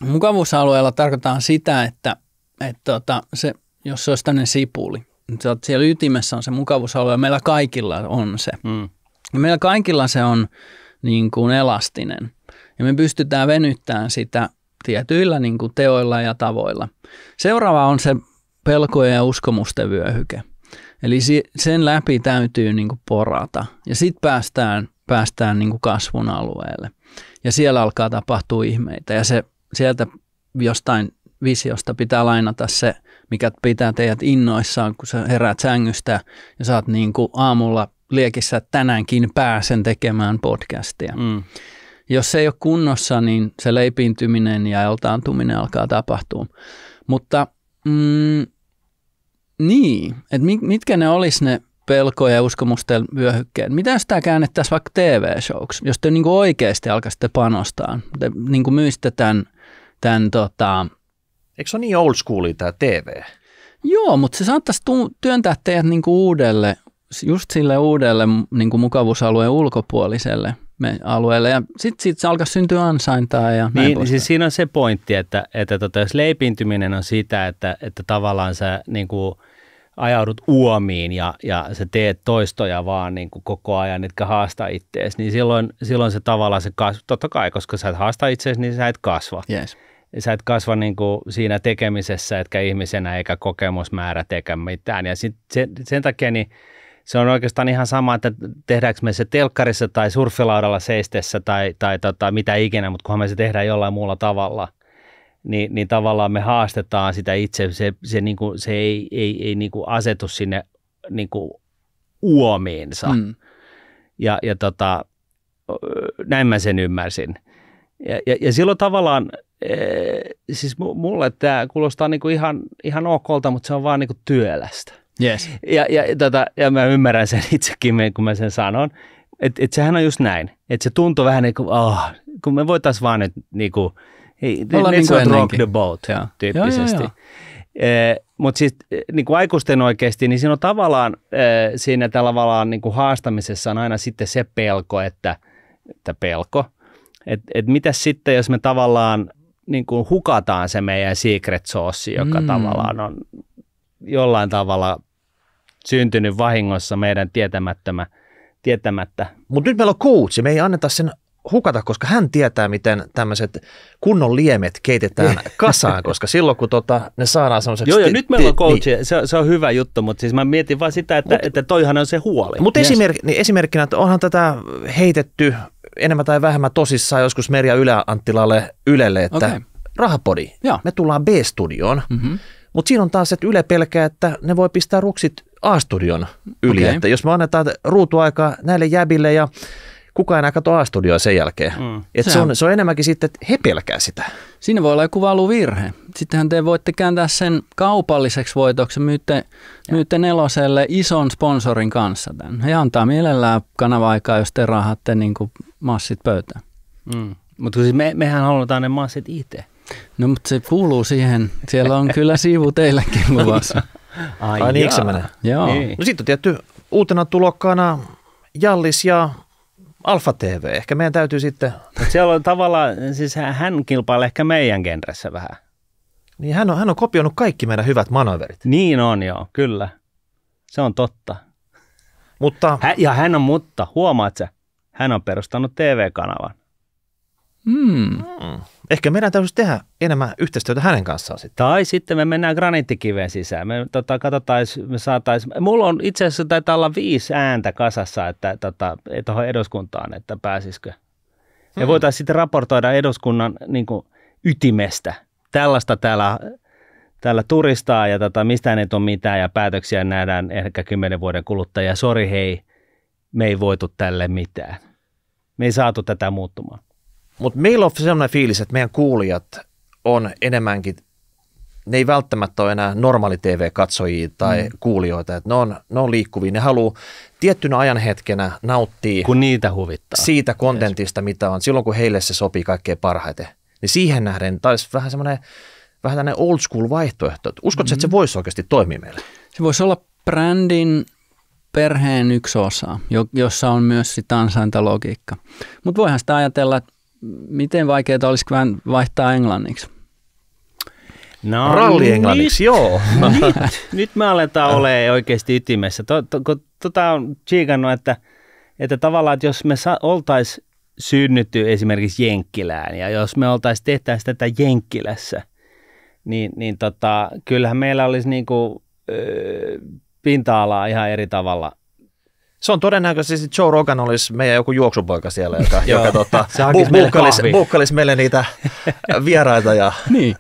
Mukavuusalueella tarkoittaa sitä, että, että tota, se, jos se olisi tämmöinen sipuli, niin siellä ytimessä on se mukavuusalue, meillä kaikilla on se. Mm. Ja meillä kaikilla se on niin kuin elastinen ja me pystytään venyttämään sitä tietyillä niin kuin teoilla ja tavoilla. Seuraava on se pelkojen ja uskomusten vyöhyke. Eli sen läpi täytyy niin kuin porata ja sitten päästään, päästään niin kuin kasvun alueelle. Ja siellä alkaa tapahtua ihmeitä ja se, sieltä jostain visiosta pitää lainata se, mikä pitää teidät innoissaan, kun sä heräät sängystä ja saat niin kuin aamulla liekissä, että tänäänkin pääsen tekemään podcastia. Mm. Jos se ei ole kunnossa, niin se leipiintyminen ja eltaantuminen alkaa tapahtua. Mutta mm, niin, että mitkä ne olisi ne pelkoja ja uskomusten vyöhykkeet. Mitä jos tämä käännettäisiin vaikka TV-showksi, jos te niinku oikeasti alkaisitte panostaa? Te niinku myisitte tämän, tämän tota... Eikö se ole niin old tämä TV? Joo, mutta se saattaisi tu- työntää teidät niinku uudelle just sille uudelle niin kuin mukavuusalueen ulkopuoliselle alueelle. Ja sitten sit se alkaa syntyä ansaintaa. Ja niin, näin siis siinä on se pointti, että, että tota, jos leipintyminen on sitä, että, että tavallaan sä niin kuin, ajaudut uomiin ja, ja sä teet toistoja vaan niin kuin koko ajan, etkä haasta ittees, niin silloin, silloin se tavallaan se kasvu, totta kai, koska sä et haasta itseäsi, niin sä et kasva. Yes. Sä et kasva niin kuin siinä tekemisessä, etkä ihmisenä eikä kokemusmäärä eikä mitään. Ja sit sen, sen takia niin se on oikeastaan ihan sama, että tehdäänkö me se telkkarissa tai surfilaudalla seistessä tai, tai tota, mitä ikinä, mutta kunhan me se tehdään jollain muulla tavalla, niin, niin tavallaan me haastetaan sitä itse, se, se, niin kuin, se ei, ei, ei niin kuin asetu sinne niin kuin uomiinsa. Mm. Ja, ja tota, näin mä sen ymmärsin. Ja, ja, ja silloin tavallaan, e, siis mulle tämä kuulostaa niin kuin ihan, ihan okolta, mutta se on vaan niin kuin työlästä Yes. Ja, ja, tota, ja mä ymmärrän sen itsekin, kun mä sen sanon. Että et sehän on just näin. Että se tuntuu vähän niin kuin, oh, kun me voitaisiin vaan nyt niin kuin, hei, let's niin kuin rock the boat ja. tyyppisesti. E, eh, Mutta siis eh, niin kuin aikuisten oikeasti, niin siinä on tavallaan, e, siinä tavallaan niin kuin haastamisessa on aina sitten se pelko, että, että pelko. Että et mitä sitten, jos me tavallaan niin kuin hukataan se meidän secret sauce, joka mm. tavallaan on jollain tavalla syntynyt vahingossa meidän tietämättömä, tietämättä. Mutta nyt meillä on coach, me ei anneta sen hukata, koska hän tietää, miten tämmöiset kunnon liemet keitetään kasaan, koska silloin kun tota, ne saadaan semmoiseksi... Joo, joo, nyt meillä on coach, niin. se, se on hyvä juttu, mutta siis mä mietin vain sitä, että, mut, että toihan on se huoli. Mutta yes. esimerk, niin esimerkkinä, että onhan tätä heitetty enemmän tai vähemmän tosissaan joskus Merja Ylä-Anttilalle Ylelle, että okay. rahapodi, ja. me tullaan B-studioon, mm-hmm. mutta siinä on taas, että Yle pelkää, että ne voi pistää ruksit A-studion yli. Okay. Että jos me annetaan ruutuaikaa näille jäbille ja kukaan enää katso A-studioa sen jälkeen. Mm. Et se, on, se on enemmänkin sitten, että he pelkää sitä. Siinä voi olla joku valuvirhe. Sittenhän te voitte kääntää sen kaupalliseksi voitoksi, myytte, myytte neloselle ison sponsorin kanssa tämän. He antaa mielellään kanava-aikaa, jos te rahatte niin kuin massit pöytään. Mm. Mutta siis me, mehän halutaan ne massit itse. No mutta se kuuluu siihen. Siellä on kyllä siivu teillekin luvassa. Ai, Ai niin, se menee? Joo. Niin. No sitten on tietty uutena tulokkaana Jallis ja Alfa TV. Ehkä meidän täytyy sitten... Mut siellä on tavallaan, siis hän kilpailee ehkä meidän genressä vähän. Niin hän on, hän on kopioinut kaikki meidän hyvät manöverit. Niin on joo, kyllä. Se on totta. Mutta... Hä, ja hän on mutta, huomaat sä, hän on perustanut TV-kanavan. Mm. mm. Ehkä meidän täytyisi tehdä enemmän yhteistyötä hänen kanssaan sitten. Tai sitten me mennään graniittikiveen sisään. Me tota, katsotaan, me saatais, mulla on itse asiassa taitaa olla viisi ääntä kasassa, että tota, eh, tuohon eduskuntaan, että pääsisikö. Mm-hmm. Ja voitaisiin sitten raportoida eduskunnan niin kuin, ytimestä. Tällaista täällä täällä turistaa ja tota, mistä ei ole mitään ja päätöksiä nähdään ehkä kymmenen vuoden kuluttaja. sori hei, me ei voitu tälle mitään. Me ei saatu tätä muuttumaan. Mutta meillä on sellainen fiilis, että meidän kuulijat on enemmänkin, ne ei välttämättä ole enää normaali TV-katsojia tai mm. kuulijoita, että ne on, ne on liikkuvia, ne haluaa tiettynä ajanhetkenä nauttia kun niitä huvittaa. siitä kontentista, mitä on, silloin kun heille se sopii kaikkein parhaiten. Niin siihen nähden taisi vähän semmoinen vähän tämmöinen old school vaihtoehto. Uskotko, mm-hmm. että se mm-hmm. voisi oikeasti toimia meille? Se voisi olla brändin perheen yksi osa, jossa on myös sitä ansaintalogiikka. Mutta voihan sitä ajatella, että miten vaikeaa olisi vähän vaihtaa englanniksi? No, Ralli englanniksi, nyt, joo. nyt, nyt me aletaan ah. olemaan oikeasti ytimessä. Tota on tsiikannut, että, että tavallaan, että jos me sa- oltaisiin synnytty esimerkiksi Jenkkilään ja jos me oltaisiin tehtäisiin tätä Jenkkilässä, niin, niin tota, kyllähän meillä olisi niinku, ö, pinta-alaa ihan eri tavalla – se on todennäköisesti, Joe Rogan olisi meidän joku juoksupoika siellä, joka, joka tota, bu- buukkalisi, meille, buukkalis meille niitä vieraita. Ja... niin.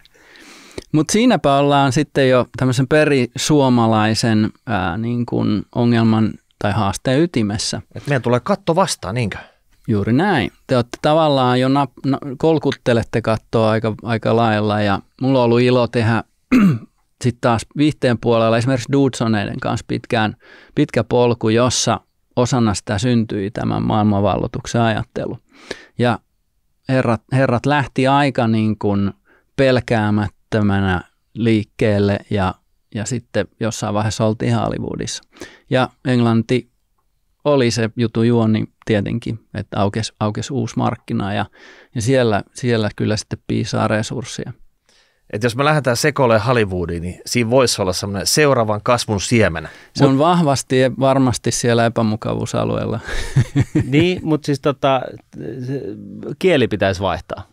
Mutta siinäpä ollaan sitten jo tämmöisen perisuomalaisen ää, niin kuin ongelman tai haasteen ytimessä. Et meidän tulee katto vastaan, niinkö? Juuri näin. Te olette tavallaan jo nap- na- kolkuttelette kattoa aika, aika lailla ja mulla on ollut ilo tehdä sitten taas viihteen puolella esimerkiksi Dudsoneiden kanssa pitkään, pitkä polku, jossa osana sitä syntyi tämän maailmanvallotuksen ajattelu. Ja herrat, herrat lähti aika niin kuin pelkäämättömänä liikkeelle ja, ja sitten jossain vaiheessa oltiin Hollywoodissa. Ja Englanti oli se jutu juoni niin tietenkin, että aukesi aukes uusi markkina ja, ja siellä, siellä kyllä sitten piisaa resursseja. Että jos me lähdetään sekoilemaan Hollywoodiin, niin siinä voisi olla semmoinen seuraavan kasvun siemen. Se on Mut, vahvasti ja varmasti siellä epämukavuusalueella. niin, mutta siis tota, kieli pitäisi vaihtaa.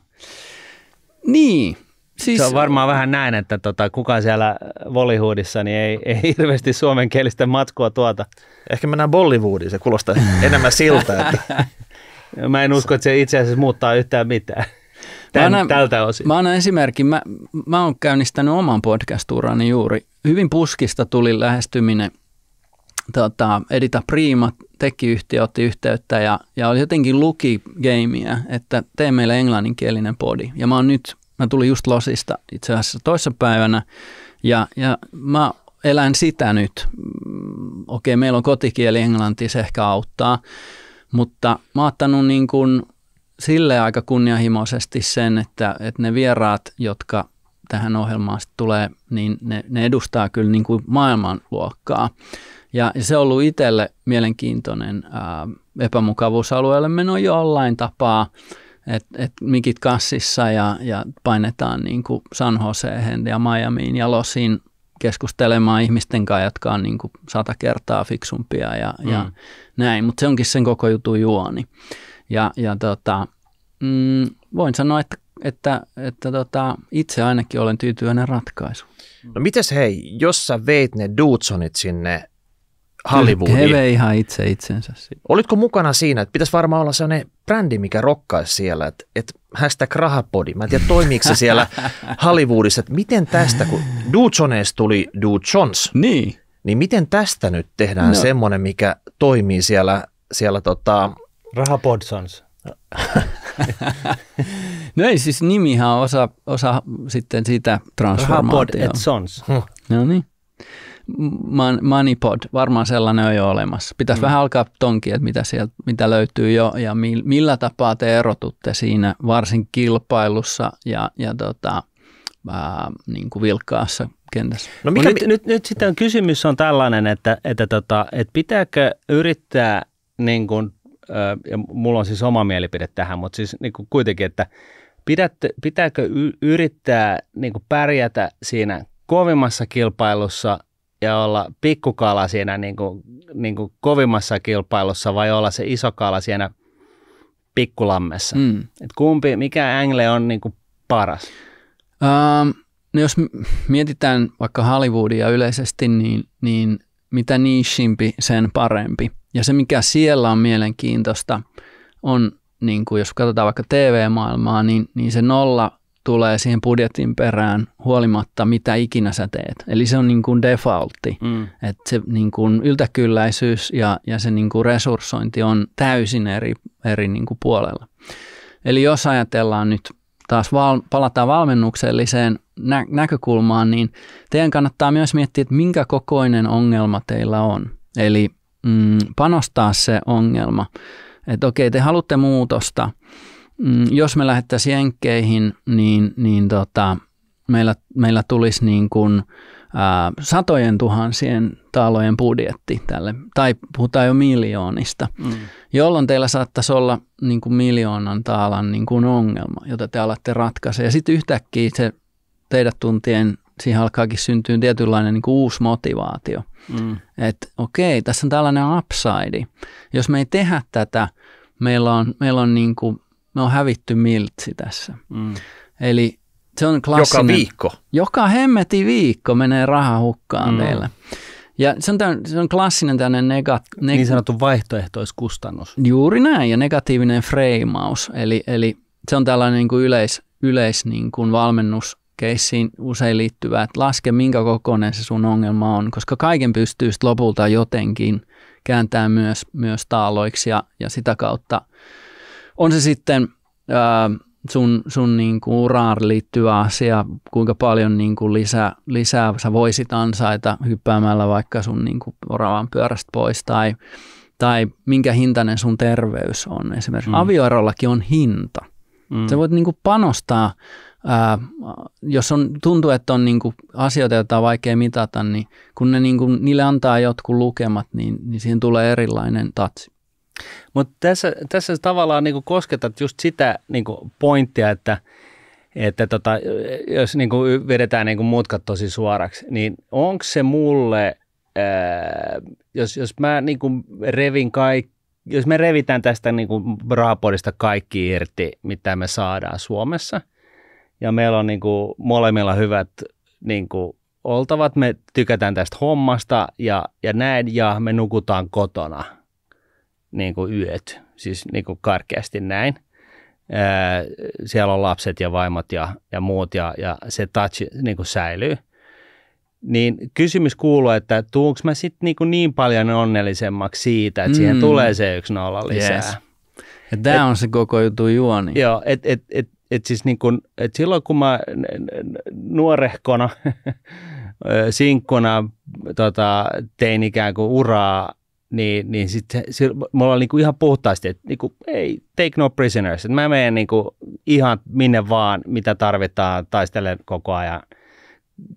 Niin. Siis, se on varmaan vähän näin, että tota, kukaan siellä Bollywoodissa niin ei, ei hirveästi suomenkielistä matkua tuota. Ehkä mennään Bollywoodiin, se kuulostaa enemmän siltä. Että... Mä en usko, että se itse asiassa muuttaa yhtään mitään. Tän, mä annan, tältä osin. Mä annan esimerkin. Mä, mä oon käynnistänyt oman podcast-urani juuri. Hyvin puskista tuli lähestyminen. Tota, Edita Prima, tekkiyhtiö, otti yhteyttä ja, ja oli jotenkin luki gameia, että tee meille englanninkielinen podi. Ja mä oon nyt, mä tulin just Losista itse asiassa toissapäivänä ja, ja mä elän sitä nyt. Mm, okei, meillä on kotikieli englanti, se ehkä auttaa, mutta mä oon ottanut niin kuin sille aika kunnianhimoisesti sen, että, että ne vieraat, jotka tähän ohjelmaan tulee, niin ne, ne edustaa kyllä niin kuin maailmanluokkaa. Ja, ja se on ollut itselle mielenkiintoinen ää, epämukavuusalueelle meno jollain tapaa, että et mikit kassissa ja, ja painetaan niin kuin San Joseen ja Miamiin ja Losiin keskustelemaan ihmisten kanssa, jotka on niin kuin sata kertaa fiksumpia ja, mm. ja näin, mutta se onkin sen koko jutun juoni. Ja, ja tota, mm, voin sanoa, että, että, että tota, itse ainakin olen tyytyväinen ratkaisu. No mites hei, jos sä veit ne Dudsonit sinne Hollywoodiin. He vei ihan itse itsensä. Olitko mukana siinä, että pitäisi varmaan olla sellainen brändi, mikä rokkaisi siellä, että, että hashtag rahapodi. Mä en tiedä, toimiiko se siellä Hollywoodissa, että miten tästä, kun Dudsoneesta tuli Dudsons. Niin. Niin miten tästä nyt tehdään no. semmoinen, mikä toimii siellä, siellä tota Podsons. no ei siis nimihän on osa, osa sitten sitä transformaatiota. Raha podsons. No niin. Man, manipod, varmaan sellainen on jo olemassa. Pitäisi mm. vähän alkaa tonkia, että mitä, sieltä, mitä löytyy jo ja mi, millä tapaa te erotutte siinä varsin kilpailussa ja, ja tota, äh, niin kuin vilkkaassa kentässä. No mikä, nyt, mi- nyt, nyt sitten kysymys on tällainen, että, että, tota, että pitääkö yrittää niin kuin ja mulla on siis oma mielipide tähän, mutta siis niin kuin kuitenkin, että pidätte, pitääkö yrittää niin kuin pärjätä siinä kovimmassa kilpailussa ja olla pikkukala siinä niin kuin, niin kuin kovimmassa kilpailussa vai olla se iso kala siinä pikkulammessa? Mm. Et kumpi, mikä angle on niin kuin paras? Um, no jos mietitään vaikka Hollywoodia yleisesti, niin, niin mitä niishimpi, sen parempi – ja se, mikä siellä on mielenkiintoista, on, niin kuin jos katsotaan vaikka TV-maailmaa, niin, niin se nolla tulee siihen budjetin perään huolimatta, mitä ikinä sä teet. Eli se on niin kuin defaultti. Mm. Että se niin kuin yltäkylläisyys ja, ja se niin kuin resurssointi on täysin eri, eri niin kuin puolella. Eli jos ajatellaan nyt taas val, palataan valmennukselliseen nä- näkökulmaan, niin teidän kannattaa myös miettiä, että minkä kokoinen ongelma teillä on. Eli mm, panostaa se ongelma, että okei, te haluatte muutosta. Mm, jos me lähdettäisiin jenkkeihin, niin, niin tota, meillä, meillä tulisi niin kuin, ää, satojen tuhansien talojen budjetti tälle, tai puhutaan jo miljoonista, mm. jolloin teillä saattaisi olla niin kuin miljoonan taalan niin kuin ongelma, jota te alatte ratkaisemaan. Ja sitten yhtäkkiä se teidät tuntien siihen alkaakin syntyä tietynlainen niin kuin uusi motivaatio. Mm. Että okei, tässä on tällainen upside. Jos me ei tehdä tätä, meillä on, meillä on, niin kuin, me on hävitty miltsi tässä. Mm. Eli se on klassinen. Joka viikko. Joka hemmeti viikko menee raha hukkaan mm. meillä. Ja se on, tämän, se on klassinen tämmöinen negat- neg- Niin sanottu vaihtoehtoiskustannus. Juuri näin, ja negatiivinen freimaus. Eli, eli se on tällainen niin kuin yleis, yleis niin kuin valmennus keissiin usein liittyvä, että laske minkä kokoinen se sun ongelma on, koska kaiken pystyy lopulta jotenkin kääntää myös, myös taaloiksi ja, ja sitä kautta on se sitten ää, sun, sun niin kuin uraan liittyvä asia, kuinka paljon niin kuin lisää, lisää sä voisit ansaita hyppäämällä vaikka sun niin kuin oravan pyörästä pois tai, tai minkä hintainen sun terveys on. Esimerkiksi mm. avioerollakin on hinta. Mm. Sä voit niin kuin panostaa ää, jos on, tuntuu, että on niinku asioita, joita on vaikea mitata, niin kun ne kuin, niinku, niille antaa jotkut lukemat, niin, niin siihen tulee erilainen tatsi. Mutta tässä, tässä tavallaan niinku kosketat just sitä niinku pointtia, että, että tota, jos niinku vedetään niinku mutkat tosi suoraksi, niin onko se mulle, ää, jos, jos mä niinku revin kaikki, jos me revitään tästä niin kuin kaikki irti, mitä me saadaan Suomessa – ja meillä on niin kuin molemmilla hyvät niin kuin oltavat, me tykätään tästä hommasta ja, ja näin, ja me nukutaan kotona niin kuin yöt, siis niin kuin karkeasti näin. Ää, siellä on lapset ja vaimot ja, ja muut, ja, ja se touch niin kuin säilyy. Niin kysymys kuuluu, että tuunko mä sitten niin, niin paljon onnellisemmaksi siitä, että mm. siihen tulee se yksi nolla lisää. Yes. Ja tämä on se koko jutun juoni. Joo, et, et, et, et siis niin kun, et silloin kun mä nuorehkona sinkkona tota, tein ikään kuin uraa, niin, niin sitten mulla oli kuin niin ihan puhtaasti, että niin kuin ei, take no prisoners. Et mä menen kuin niin ihan minne vaan, mitä tarvitaan, taistelen koko ajan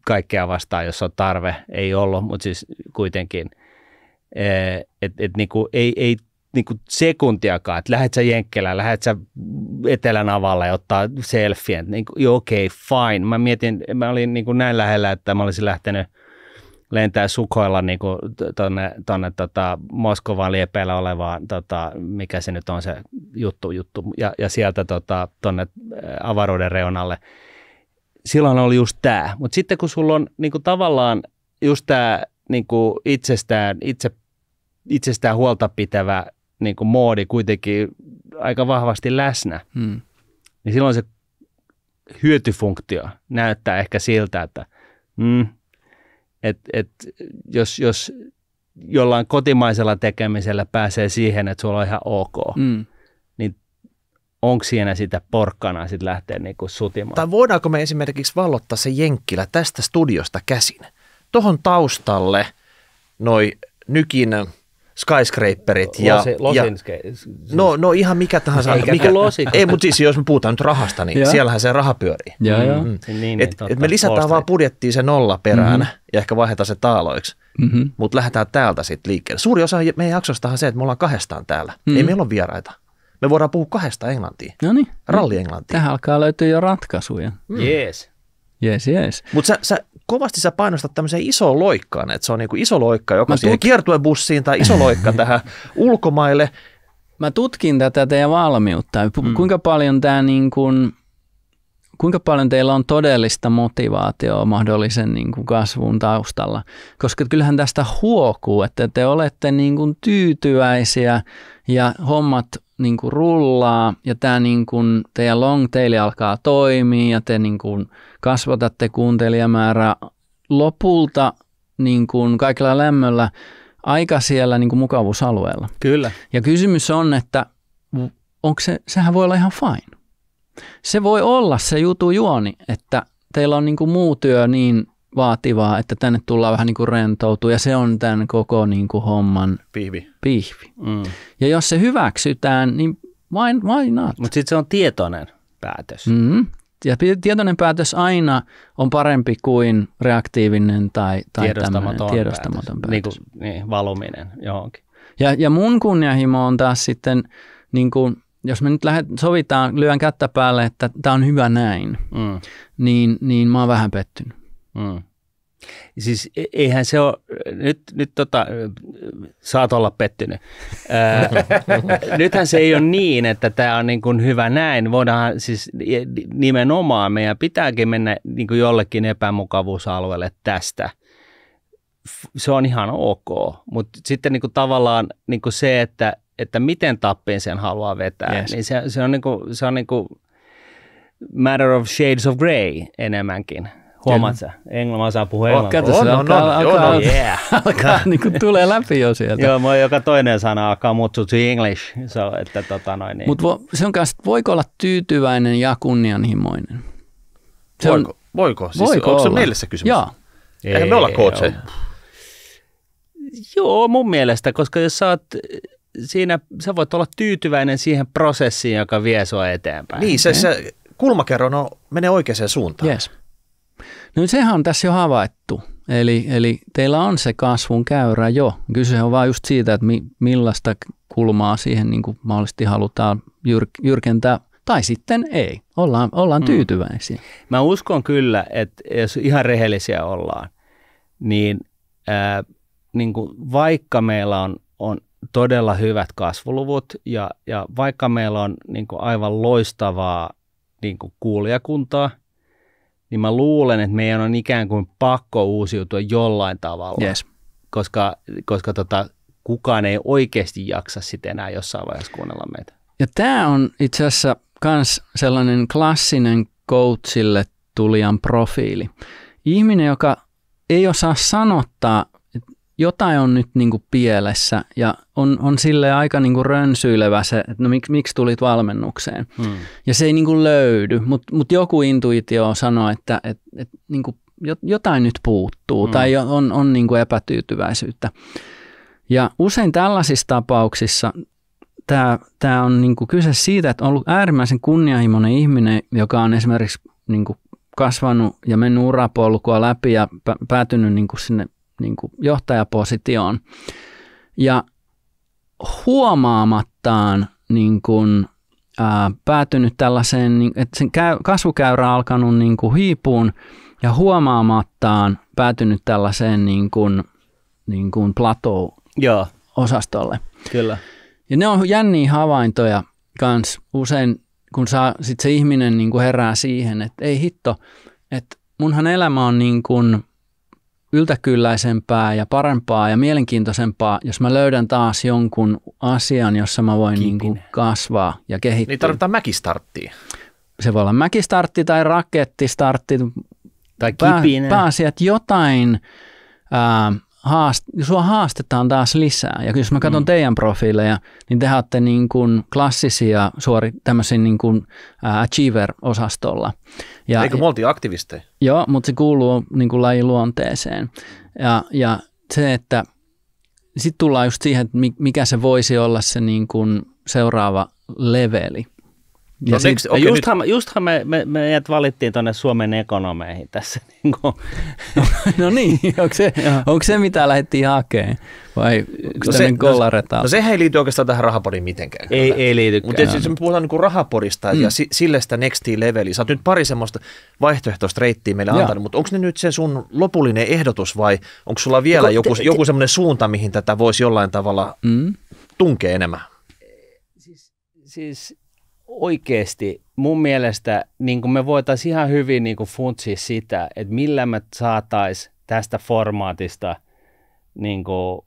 kaikkea vastaan, jos on tarve. Ei ollut, mutta siis kuitenkin. että et, niin ei, ei niin kuin sekuntiakaan, että lähdet sä Jenkkelä, lähdet sä Etelän avalla ja ottaa selfien. Niin kuin, okei, okay, fine. Mä mietin, mä olin niin kuin näin lähellä, että mä olisin lähtenyt lentää sukoilla niin kuin tonne, tonne tota Moskovan liepeillä olevaan, tota, mikä se nyt on se juttu, juttu ja, ja sieltä tota, tonne äh, avaruuden reunalle. Silloin oli just tämä. Mutta sitten kun sulla on niin kuin tavallaan just tämä niin kuin itsestään, itse, itsestään huolta pitävä niin kuin moodi kuitenkin aika vahvasti läsnä, hmm. niin silloin se hyötyfunktio näyttää ehkä siltä, että mm, et, et, jos, jos jollain kotimaisella tekemisellä pääsee siihen, että sulla on ihan ok, hmm. niin onko siinä sitä porkkana sitten lähteä kuin niinku sutimaan? Tai voidaanko me esimerkiksi vallottaa se Jenkkilä tästä studiosta käsin? Tuohon taustalle noi nykin skyscraperit. ja, losin, ja, siis- no, no ihan mikä tahansa. Eikä mikä, Ei, mutta siis jos me puhutaan nyt rahasta, niin ja. siellähän se raha pyörii. Ja, ja. Mm. Niin, et, niin, totta, et me lisätään Wall vaan budjettiin se nolla perään mm-hmm. ja ehkä vaihdetaan se taaloiksi. Mm-hmm. Mutta lähdetään täältä sitten liikkeelle. Suuri osa meidän jaksostahan on se, että me ollaan kahdestaan täällä. Mm-hmm. Ei meillä ole vieraita. Me voidaan puhua kahdesta englantia. No niin. Ralli englantia. Tähän alkaa löytyä jo ratkaisuja. Mm. Jees, jees. Mutta sä, sä, kovasti sä painostat tämmöiseen isoon loikkaan, että se on niinku iso loikka joka Mä siihen kiertuebussiin tai iso loikka tähän ulkomaille. Mä tutkin tätä teidän valmiutta. Mm. Kuinka paljon tää niin kuinka paljon teillä on todellista motivaatioa mahdollisen niin kuin kasvun taustalla? Koska kyllähän tästä huokuu, että te olette niin kuin tyytyväisiä ja hommat niin kuin rullaa ja tämä niin teidän long tail alkaa toimia ja te niin kuin kasvatatte kuuntelijamäärää. Lopulta niin kuin kaikilla lämmöllä aika siellä niin kuin mukavuusalueella. Kyllä. Ja kysymys on, että onko se, sehän voi olla ihan fine. Se voi olla se jutu juoni, että teillä on niin kuin muu työ niin vaativaa, että tänne tullaan vähän niin kuin rentoutua ja se on tämän koko niin kuin homman pihvi. pihvi. Mm. Ja jos se hyväksytään, niin vain, why not? Mutta sitten se on tietoinen päätös. Mm-hmm ja tietoinen päätös aina on parempi kuin reaktiivinen tai, tai tiedostamaton, tiedostamaton päätös. päätös. Niin, kuin, niin, valuminen johonkin. Ja, ja mun kunnianhimo on taas sitten, niin kuin, jos me nyt lähdet sovitaan, lyön kättä päälle, että tämä on hyvä näin, mm. niin, niin mä oon vähän pettynyt. Mm. Siis e-, eihän se ole, nyt, nyt tota, saat olla pettynyt. Ää, nythän se ei ole niin, että tämä on niin kuin hyvä näin. Voidaan siis nimenomaan meidän pitääkin mennä niin kuin jollekin epämukavuusalueelle tästä. Se on ihan ok, mutta sitten niin kuin tavallaan niin kuin se, että, että miten tappiin sen haluaa vetää, yes. niin se, se on, niin kuin, se on niin kuin matter of shades of grey enemmänkin. Huomaat sä? Englannin osaan puhua englantia. Oh, on, on, alkaa, on, alkaa, on, yeah. alkaa niin kuin tulee läpi jo sieltä. Joo, mä joka toinen sana alkaa muuttua to English. So, että, tota, noin, niin. Mut vo, se on kanssa, voiko olla tyytyväinen ja kunnianhimoinen? Se voiko? On, voiko? Siis voiko onko olla? se meille se kysymys? Joo. Eihän me olla coacheja. Joo, mun mielestä, koska jos sä oot siinä, sä voit olla tyytyväinen siihen prosessiin, joka vie sua eteenpäin. Niin, se, se kulmakerron no, on, menee oikeaan suuntaan. Yes. No sehän on tässä jo havaittu. Eli, eli teillä on se kasvun käyrä jo. Kyse on vain just siitä, että mi, millaista kulmaa siihen niin kuin mahdollisesti halutaan jyr, jyrkentää tai sitten ei. Ollaan, ollaan mm. tyytyväisiä. Mm. Mä uskon kyllä, että jos ihan rehellisiä ollaan, niin, ää, niin kuin vaikka meillä on, on todella hyvät kasvuluvut ja, ja vaikka meillä on niin kuin aivan loistavaa niin kuin kuulijakuntaa – niin mä luulen, että meidän on ikään kuin pakko uusiutua jollain tavalla, yes. koska, koska tota, kukaan ei oikeasti jaksa sitten enää jossain vaiheessa kuunnella meitä. Ja tämä on itse asiassa myös sellainen klassinen coachille tulijan profiili. Ihminen, joka ei osaa sanottaa jotain on nyt niin kuin pielessä ja on, on sille aika niin kuin rönsyilevä se, että no mik, miksi tulit valmennukseen. Hmm. Ja se ei niin kuin löydy, mutta mut joku intuitio sanoo, että et, et, niin kuin jotain nyt puuttuu hmm. tai on, on niin kuin epätyytyväisyyttä. Ja usein tällaisissa tapauksissa tämä, tämä on niin kuin kyse siitä, että on ollut äärimmäisen kunnianhimoinen ihminen, joka on esimerkiksi niin kuin kasvanut ja mennyt urapolkua läpi ja päätynyt niin kuin sinne niin kuin johtajapositioon. Ja huomaamattaan niin kuin, ää, päätynyt tällaiseen, niin, että sen kasvukäyrä alkanut niin kuin hiipuun ja huomaamattaan päätynyt tällaiseen niin kuin, niin kuin plateau-osastolle. Joo. Kyllä. Ja ne on jänniä havaintoja kans usein, kun saa, sit se ihminen niin kuin herää siihen, että ei hitto, että munhan elämä on niin kuin – yltäkylläisempää ja parempaa ja mielenkiintoisempaa, jos mä löydän taas jonkun asian, jossa mä voin niin kuin kasvaa ja kehittyä. Niin tarvitaan mäkistarttia. Se voi olla mäkistartti tai rakettistartti. Tai kipinen. Pää, pääasiat jotain ää, haast, sua haastetaan taas lisää. Ja jos mä katson mm. teidän profiileja, niin te olette niin kuin klassisia suori tämmöisen niin kuin achiever-osastolla. Ja, Eikö me aktivisteja? Joo, mutta se kuuluu niin kuin lajiluonteeseen. luonteeseen. Ja, ja se, että sitten tullaan just siihen, että mikä se voisi olla se niin kuin seuraava leveli. Ja no, sit, okay, justhan, nyt... justhan me, me, meidät valittiin tuonne Suomen ekonomeihin tässä. Niin No, no niin, onko se, onko se mitä lähdettiin hakemaan vai onko no se, no, se, no sehän ei liity oikeastaan tähän rahapodiin mitenkään. Ei, ei liity. Mutta siis me puhutaan niin kuin rahapodista mm. ja si, sille sitä next leveli. Sä oot nyt pari semmoista vaihtoehtoista reittiä meille ja. antanut, mutta onko ne nyt se sun lopullinen ehdotus vai onko sulla vielä joku, te, joku semmoinen suunta, mihin tätä voisi jollain tavalla mm. tunkea enemmän? Siis, siis oikeasti mun mielestä niin me voitaisiin ihan hyvin niin funtsia sitä, että millä me saataisiin tästä formaatista niin kuin,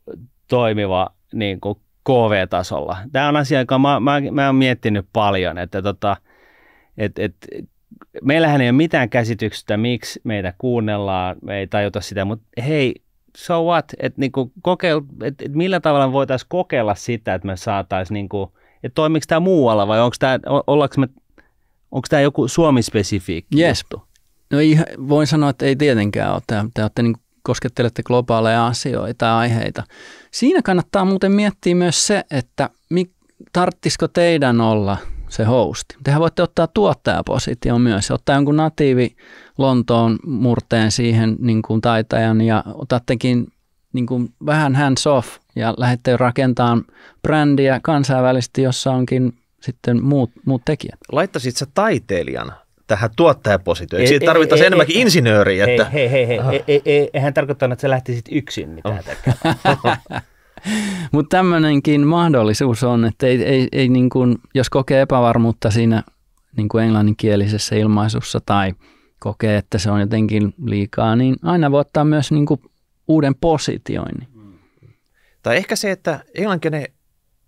toimiva niin kuin KV-tasolla. Tämä on asia, joka mä, mä, mä oon miettinyt paljon, että tota, et, et, meillähän ei ole mitään käsityksestä, miksi meitä kuunnellaan, me ei tajuta sitä, mutta hei, so what, että niinku kokeil, et, et millä tavalla voitaisiin kokeilla sitä, että me saataisiin niinku että toimiko tämä muualla vai onko tämä, me, onko tämä joku Suomi-spesifiikki yes. juttu? No ihan, voin sanoa, että ei tietenkään ole. Te, te niin koskettelette globaaleja asioita ja aiheita. Siinä kannattaa muuten miettiä myös se, että mik, tarttisiko teidän olla se hosti. Tehän voitte ottaa tuottajapositio myös, ottaa jonkun natiivi Lontoon murteen siihen niin kuin taitajan ja otattekin niin kuin vähän hands off ja lähdette rakentamaan brändiä kansainvälisesti, jossa onkin sitten muut, muut tekijät. Laittaisit sä taiteilijan tähän tuottajapositioon? Siitä tarvittaisiin enemmänkin ei, insinööriä. Ei, että... Hei, hei, hei, hei, ah. ei, ei, eihän tarkoittanut, että sä lähtisit yksin mitään oh. Mutta tämmöinenkin mahdollisuus on, että ei, ei, ei niin kuin, jos kokee epävarmuutta siinä niin kuin englanninkielisessä ilmaisussa tai kokee, että se on jotenkin liikaa, niin aina voi ottaa myös niin kuin uuden positioinnin. Tai ehkä se, että englanninkielinen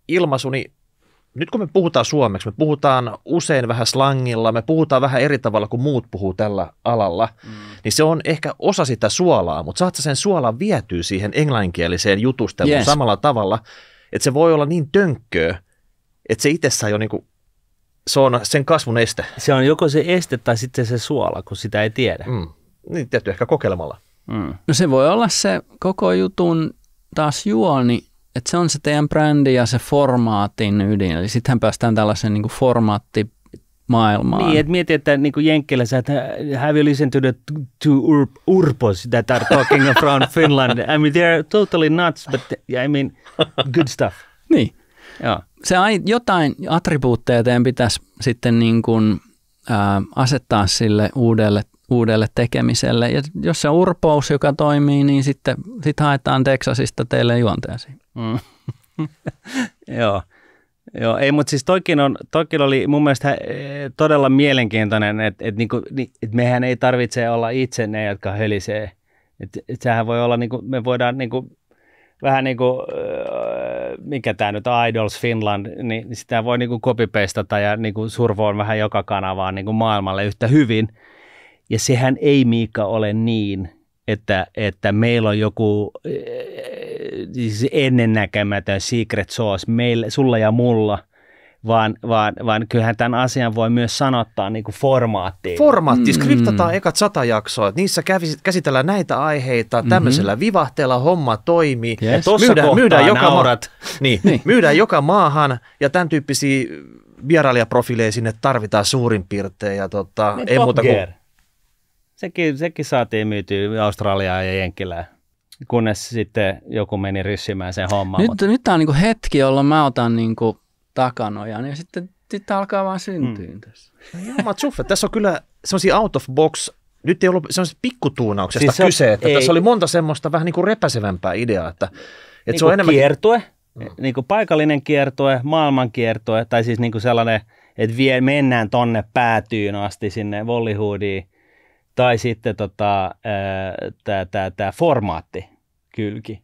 ilmaisu, niin nyt kun me puhutaan suomeksi, me puhutaan usein vähän slangilla, me puhutaan vähän eri tavalla kuin muut puhuu tällä alalla, mm. niin se on ehkä osa sitä suolaa, mutta saat sen suolan vietyä siihen englanninkieliseen jutusteluun yes. samalla tavalla, että se voi olla niin tönkköä, että se itsessään jo niinku, se on sen kasvun este. Se on joko se este tai sitten se suola, kun sitä ei tiedä. Mm. Niin, tietty ehkä kokeilemalla. Mm. No se voi olla se koko jutun taas juoni, että se on se teidän brändi ja se formaatin ydin. Eli sittenhän päästään tällaisen niinku niin formaatti maailmaan. Niin, että mieti, että niin kuin Jenkkeillä sä, että have you listened to the two ur- urpos that are talking from Finland? I mean, they're totally nuts, but I mean, good stuff. Niin. Joo. Se ai, jotain attribuutteja teidän pitäisi sitten niin kuin, ää, asettaa sille uudelle uudelle tekemiselle. Ja jos se on urpous, joka toimii, niin sitten sit haetaan Texasista teille juonteesi. Mm. Joo. Joo, ei, mutta siis toikin, on, toikin oli mun mielestä eh, todella mielenkiintoinen, että et niinku, et mehän ei tarvitse olla itse ne, jotka hölisee. Et, et sehän voi olla, niinku, me voidaan niinku, vähän niin kuin, eh, mikä tämä nyt Idols Finland, niin sitä voi niin kuin copy ja niin survoon vähän joka kanavaan niin maailmalle yhtä hyvin. Ja sehän ei, Miika, ole niin, että, että meillä on joku siis ennennäkemätön secret sauce meillä, sulla ja mulla, vaan, vaan, vaan kyllähän tämän asian voi myös sanottaa niin kuin formaattiin. Formaatti, mm. skriptataan mm. ekat sata jaksoa, niissä käsitellään näitä aiheita, mm-hmm. tämmöisellä mm-hmm. vivahteella homma toimii. Yes. Ja myydään, myydään, joka ma- niin, niin. myydään joka maahan ja tämän tyyppisiä vierailijaprofiileja sinne tarvitaan suurin piirtein. Ja tota, niin, ei muuta kuin Sekin, sekin saatiin myytyä Australiaan ja Jenkkilään, kunnes sitten joku meni ryssimään sen homman. Nyt, mutta... nyt tämä on niinku hetki, jolloin mä otan niinku takanojan ja sitten sitten alkaa vaan syntyä mm. tässä. No Jumma, tsuffe. Tässä on kyllä semmoisia out of box nyt ei ollut semmoisesta pikkutuunauksesta siis kyse, että ei. tässä oli monta semmoista vähän niin kuin repäsevämpää ideaa, että, että niin se on niinku enemmän... kiertue, no. Mm. niin kuin paikallinen kiertue, maailman kiertue, tai siis niin kuin sellainen, että vie, mennään tonne päätyyn asti sinne Wallywoodiin, tai sitten tota, tämä formaatti kylki.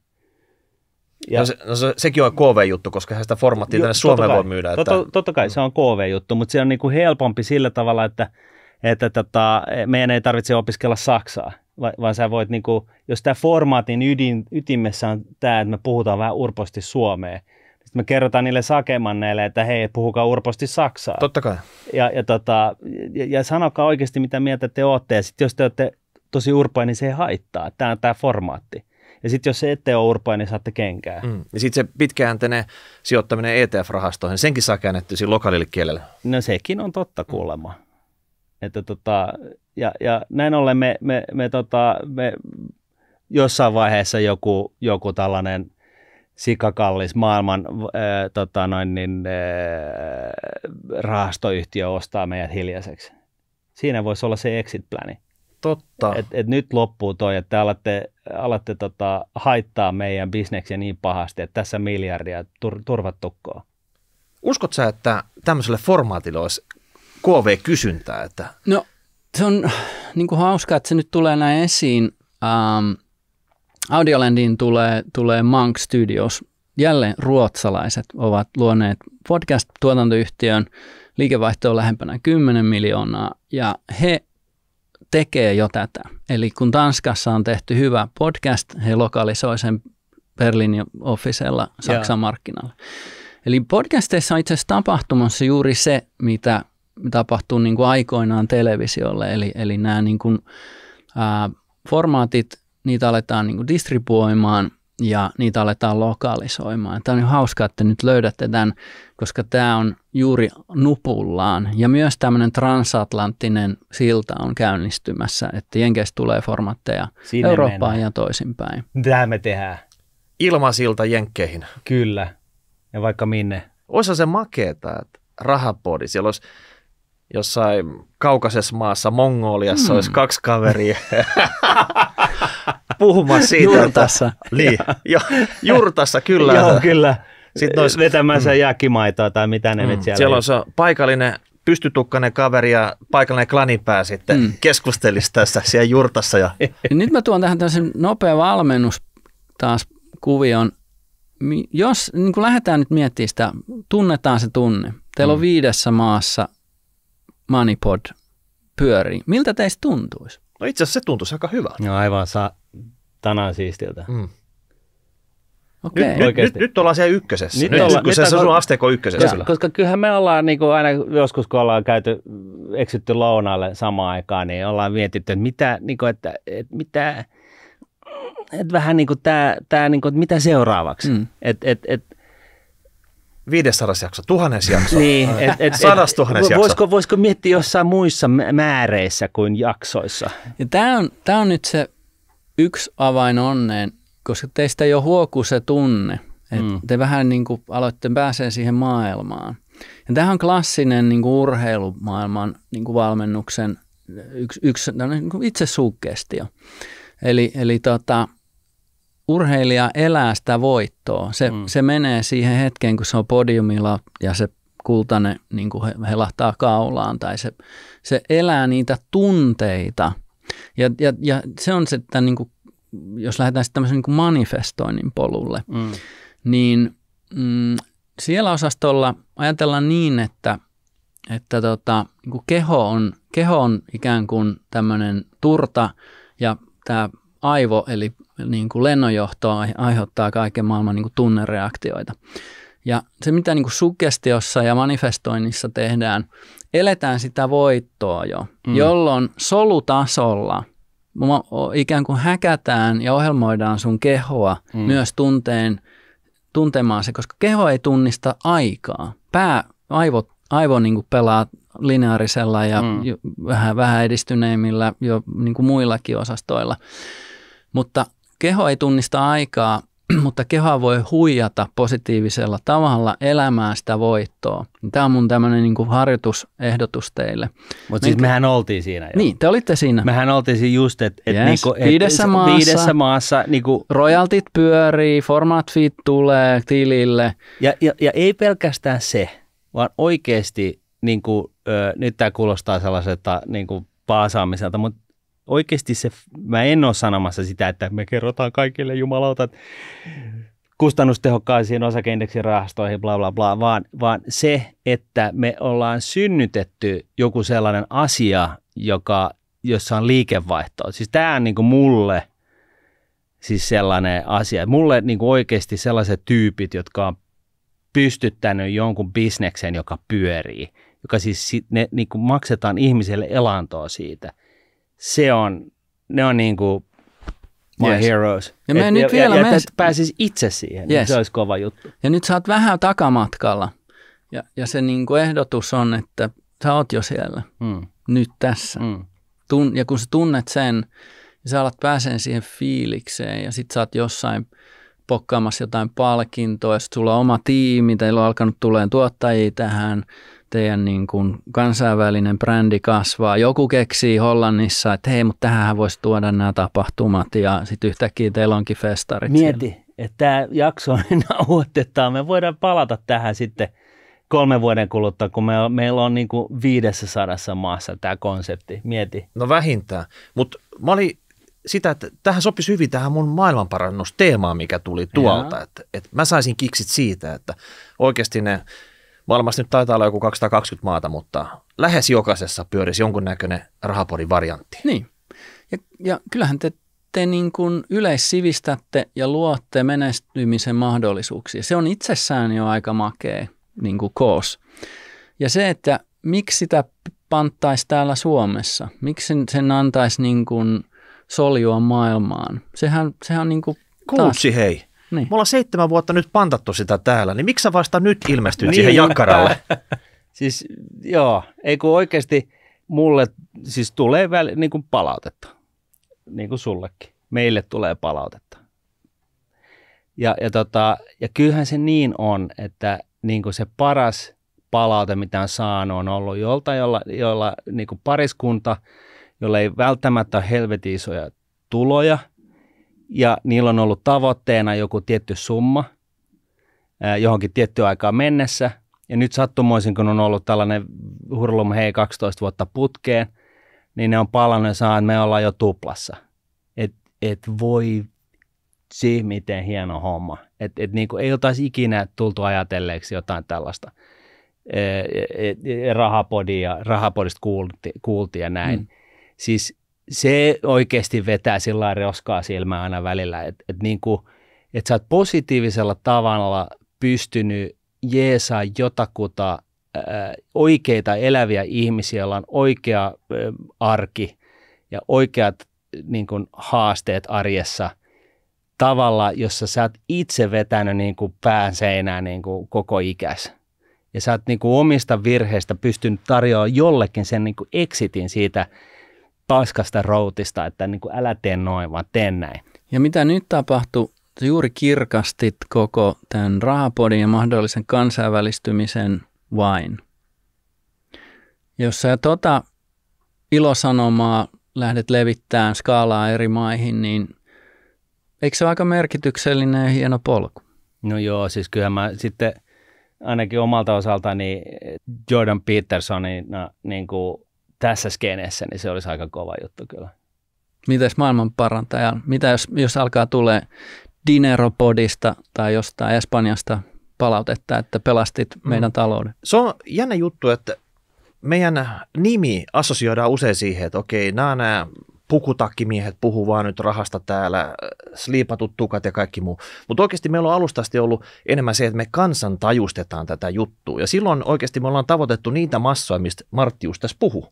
Ja, no, se, no se, sekin on KV-juttu, koska sitä formaattia jo, tänne Suomeen voi myydä. Totta, että... totta kai se on KV-juttu, mutta se on niinku helpompi sillä tavalla, että, että tota, meidän ei tarvitse opiskella Saksaa, vaan sä voit, niinku, jos tämä formaatin ydin, ytimessä on tämä, että me puhutaan vähän urposti Suomeen, sitten me kerrotaan niille sakemanneille, että hei, puhukaa urposti Saksaa. Totta kai. Ja, ja, tota, ja, ja sanokaa oikeasti, mitä mieltä te olette. Ja sitten jos te olette tosi urpoja, niin se ei haittaa. Tämä on tämä formaatti. Ja sitten jos se ette ole urpoja, niin saatte kenkää. Mm. Ja sitten se pitkäjänteinen sijoittaminen ETF-rahastoihin, senkin saa käännetty siinä lokaalille kielelle. No sekin on totta kuulemma. Mm. Että tota, ja, ja näin ollen me, me, me, tota, me jossain vaiheessa joku, joku tällainen – sikakallis maailman äh, tota noin, niin, äh, rahastoyhtiö ostaa meidät hiljaiseksi. Siinä voisi olla se exit plani. Totta. Et, et nyt loppuu toi, että alatte, alatte tota, haittaa meidän bisneksiä niin pahasti, että tässä miljardia tur, turvattukkoa. Uskot sä, että tämmöiselle formaatille olisi KV-kysyntää? Että... No se on niin kuin hauska, että se nyt tulee näin esiin. Ähm, Audiolandiin tulee, tulee Monk Studios. Jälleen ruotsalaiset ovat luoneet podcast-tuotantoyhtiön. Liikevaihto lähempänä 10 miljoonaa ja he tekee jo tätä. Eli kun Tanskassa on tehty hyvä podcast, he lokalisoivat sen Berliinin officella Saksan yeah. markkinalle. Eli podcasteissa on itse asiassa tapahtumassa juuri se, mitä tapahtuu niin kuin aikoinaan televisiolle, eli, eli nämä niin kuin, ää, formaatit niitä aletaan niin kuin distribuoimaan ja niitä aletaan lokalisoimaan. Tämä on niin hauskaa, että nyt löydätte tämän, koska tämä on juuri nupullaan. Ja myös tämmöinen transatlanttinen silta on käynnistymässä, että Jenkeistä tulee formatteja Sinne Eurooppaan mennään. ja toisinpäin. Tämä me tehdään. Ilmasilta Jenkkeihin. Kyllä. Ja vaikka minne. Osa se makeeta, että rahapodi, siellä olisi jossain kaukaisessa maassa, Mongoliassa, hmm. olisi kaksi kaveria. puhumaan siitä. Jurtassa. Niin, jo, jurtassa kyllä. Joo, kyllä. Sitten nois... vetämässä mm. jakimaitoa tai mitä ne mm. nyt siellä Siellä on se paikallinen pystytukkainen kaveri ja paikallinen klanipää sitten mm. keskustelisi tässä siellä jurtassa. Ja... Nyt mä tuon tähän tämmöisen nopea valmennus taas kuvion. Jos niin kun lähdetään nyt miettimään sitä, tunnetaan se tunne. Teillä mm. on viidessä maassa Moneypod pyörii. Miltä teistä tuntuisi? No itse asiassa se tuntuisi aika hyvältä. No aivan, saa tämä on siistiltä. Mm. Okay. Nyt, nyt, nyt ollaan siellä ykkösessä. Nyt, nyt ollaan, kun nyt se on sun asteikko ykkösessä. Koska, koska kyllähän me ollaan niin kuin aina joskus, kun ollaan käyty, eksytty lounaalle samaan aikaan, niin ollaan mietitty, että mitä, niin kuin, että, että mitä, että vähän niin kuin tämä, tämä niin kuin, että mitä seuraavaksi. Mm. Et, et, et, 500 jakso, tuhannes jakso, niin, et, et, sadas tuhannes jakso. Voisiko, voisiko miettiä jossain muissa määreissä kuin jaksoissa? Ja tämä on, tämä on nyt se yksi avain onneen, koska teistä jo huokuu se tunne, että mm. te vähän niin kuin aloitte pääsee siihen maailmaan. Ja tämähän on klassinen niin kuin urheilumaailman niin kuin valmennuksen eh, yksi, yksi niin kuin itsesuggestio. Eli, eli tota, urheilija elää sitä voittoa. Se, mm. se menee siihen hetkeen, kun se on podiumilla ja se kultainen niin kuin helahtaa kaulaan tai se, se elää niitä tunteita – ja, ja, ja se on se, että niin kuin, jos lähdetään sitten tämmöisen niin manifestoinnin polulle, mm. niin mm, siellä osastolla ajatellaan niin, että, että tota, niin kuin keho, on, keho on ikään kuin tämmöinen turta ja tämä aivo eli niin kuin lennonjohto aiheuttaa kaiken maailman niin kuin tunnereaktioita. Ja se, mitä niin kuin sugestiossa ja manifestoinnissa tehdään, eletään sitä voittoa jo, mm. jolloin solutasolla ikään kuin häkätään ja ohjelmoidaan sun kehoa mm. myös tunteen, tuntemaan se, koska keho ei tunnista aikaa. Pää, aivot, aivo niin kuin pelaa lineaarisella ja mm. jo, vähän, vähän edistyneimmillä jo niin kuin muillakin osastoilla. Mutta keho ei tunnista aikaa mutta keha voi huijata positiivisella tavalla elämää sitä voittoa. Tämä on mun tämmöinen niin kuin harjoitusehdotus teille. Mutta siis mehän oltiin siinä jo. Niin, te olitte siinä. Mehän oltiin siinä just, että et yes. niinku, et viidessä maassa, viidessä maassa niinku, royaltit pyörii, format fit tulee tilille. Ja, ja, ja ei pelkästään se, vaan oikeasti, niinku, ö, nyt tämä kuulostaa sellaiselta niinku, paasaamiselta, mutta oikeasti se, mä en ole sanomassa sitä, että me kerrotaan kaikille jumalauta kustannustehokkaisiin rahastoihin, bla bla bla, vaan, vaan se, että me ollaan synnytetty joku sellainen asia, joka, jossa on liikevaihtoa. Siis tämä on niin kuin mulle siis sellainen asia. Mulle niin kuin oikeasti sellaiset tyypit, jotka on pystyttänyt jonkun bisneksen, joka pyörii, joka siis ne, niin kuin maksetaan ihmiselle elantoa siitä – se on, ne on niin kuin my yes. heroes. Ja, me et, nyt ja, vielä ja, menen... pääsisi itse siihen, niin yes. niin se olisi kova juttu. Ja nyt sä oot vähän takamatkalla. Ja, ja se niin kuin ehdotus on, että sä oot jo siellä, mm. nyt tässä. Mm. Tun, ja kun sä tunnet sen, niin sä alat pääseen siihen fiilikseen ja sit sä oot jossain pokkaamassa jotain palkintoa ja sit sulla on oma tiimi, teillä on alkanut tuleen tuottajia tähän – teidän niin kuin kansainvälinen brändi kasvaa. Joku keksii Hollannissa, että hei, mutta tähän voisi tuoda nämä tapahtumat ja sitten yhtäkkiä teillä onkin festarit. Mieti, siellä. että tämä jakso niin nauhoitetaan. Me voidaan palata tähän sitten kolmen vuoden kuluttua, kun me, meillä on niin kuin 500 maassa tämä konsepti. Mieti. No vähintään, mutta mä olin sitä, että tähän sopisi hyvin tähän mun maailmanparannusteemaan, mikä tuli tuolta. Että, että mä saisin kiksit siitä, että oikeasti ne – Maailmassa nyt taitaa olla joku 220 maata, mutta lähes jokaisessa pyörisi jonkunnäköinen rahapodin variantti. Niin. Ja, ja kyllähän te, te niin kuin yleissivistätte ja luotte menestymisen mahdollisuuksia. Se on itsessään jo aika makea niin kuin koos. Ja se, että miksi sitä panttaisi täällä Suomessa, miksi sen, sen antaisi niin kuin soljua maailmaan, sehän, sehän on niin kuin Kutsi, taas... hei. Niin. Me ollaan seitsemän vuotta nyt pantattu sitä täällä, niin miksi sä vasta nyt ilmestyit niin, siihen jakkaralle? siis joo, ei kun oikeasti mulle siis tulee väl, niin kuin palautetta, niin kuin sullekin. Meille tulee palautetta. Ja, ja, tota, ja kyllähän se niin on, että niin kuin se paras palaute, mitä on saanut, on ollut jolta, jolla, jolla niin kuin pariskunta, jolla ei välttämättä ole helvetin isoja tuloja – ja niillä on ollut tavoitteena joku tietty summa johonkin tiettyyn aikaan mennessä. Ja nyt sattumoisin, kun on ollut tällainen hurlum hei 12 vuotta putkeen, niin ne on palannut ja saa, että me ollaan jo tuplassa. Et, et voi si, miten hieno homma. Et, et niin kuin ei oltaisi ikinä tultu ajatelleeksi jotain tällaista. E, e, e, rahapodista kuulti, kuultiin ja näin. Mm. Siis se oikeasti vetää sillä roskaa silmään aina välillä, että et niin et sä oot positiivisella tavalla pystynyt jeesaa jotakuta ää, oikeita eläviä ihmisiä, joilla on oikea ää, arki ja oikeat niin kuin, haasteet arjessa tavalla, jossa sä oot itse vetänyt niin kuin, pään seinään niin kuin, koko ikäs. ja sä oot niin kuin omista virheistä pystynyt tarjoamaan jollekin sen niin kuin exitin siitä Tanskasta routista, että niin kuin älä tee noin, vaan tee näin. Ja mitä nyt tapahtui, juuri kirkastit koko tämän rahapodin ja mahdollisen kansainvälistymisen vain. Jos sä tota ilosanomaa lähdet levittämään skaalaa eri maihin, niin eikö se ole aika merkityksellinen ja hieno polku? No joo, siis kyllä mä sitten ainakin omalta osaltani Jordan Petersonin niin kuin tässä skeneessä, niin se olisi aika kova juttu kyllä. Mitäs maailman parantaja, mitä jos, jos alkaa tulee Dineropodista tai jostain Espanjasta palautetta, että pelastit mm. meidän talouden? Se on jännä juttu, että meidän nimi assosioidaan usein siihen, että okei, nämä, nämä pukutakkimiehet puhuu vaan nyt rahasta täällä, sliipatut tukat ja kaikki muu. Mutta oikeasti meillä on alusta asti ollut enemmän se, että me kansan tajustetaan tätä juttua. Ja silloin oikeasti me ollaan tavoitettu niitä massoja, mistä Martti just tässä puhuu.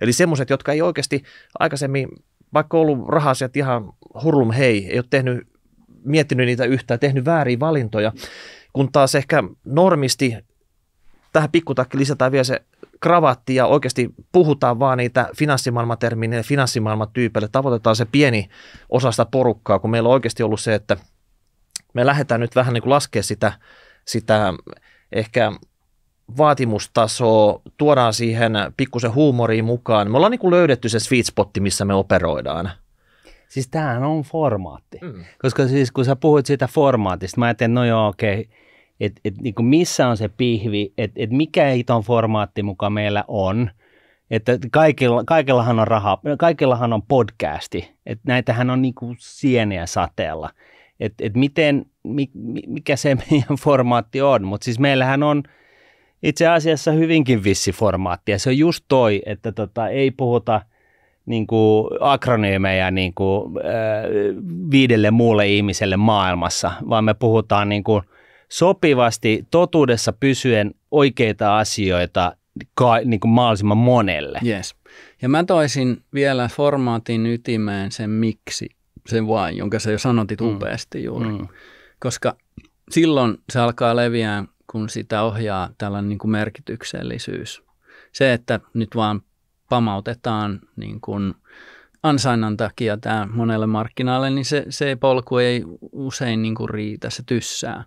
Eli semmoiset, jotka ei oikeasti aikaisemmin, vaikka ollut rahasiat ihan hurlum hei, ei ole tehnyt, miettinyt niitä yhtään, tehnyt vääriä valintoja, kun taas ehkä normisti tähän pikkutakki lisätään vielä se kravatti ja oikeasti puhutaan vaan niitä finanssimaailmatermineja, finanssimaailmatyypeille, tavoitetaan se pieni osa sitä porukkaa, kun meillä on oikeasti ollut se, että me lähdetään nyt vähän niin kuin laskea sitä, sitä ehkä vaatimustasoa, tuodaan siihen pikkusen huumoriin mukaan. Me ollaan niin löydetty se sweet spotti, missä me operoidaan. Siis tämähän on formaatti. Mm. Koska siis kun sä puhuit siitä formaatista, mä ajattelin, no joo, okei, okay, että et, niin missä on se pihvi, että et mikä ei tuon formaatti mukaan meillä on. Että kaikilla, kaikillahan on raha, kaikillahan on podcasti. Että näitähän on niin sieniä sateella. Että et miten, mi, mikä se meidän formaatti on. Mutta siis meillähän on – itse asiassa hyvinkin vissi formaatti. Ja se on just toi, että tota, ei puhuta niin kuin akronyymeja niin kuin, äh, viidelle muulle ihmiselle maailmassa, vaan me puhutaan niin kuin sopivasti totuudessa pysyen oikeita asioita ka, niin kuin mahdollisimman monelle. Yes. Ja mä toisin vielä formaatin ytimeen sen miksi, sen vain, jonka sä jo sanotit mm. upeasti juuri. Mm. Koska silloin se alkaa leviää kun sitä ohjaa tällainen niin kuin merkityksellisyys. Se, että nyt vaan pamautetaan niin kuin ansainnan takia tämä monelle markkinalle, niin se, se polku ei usein niin kuin riitä, se tyssää.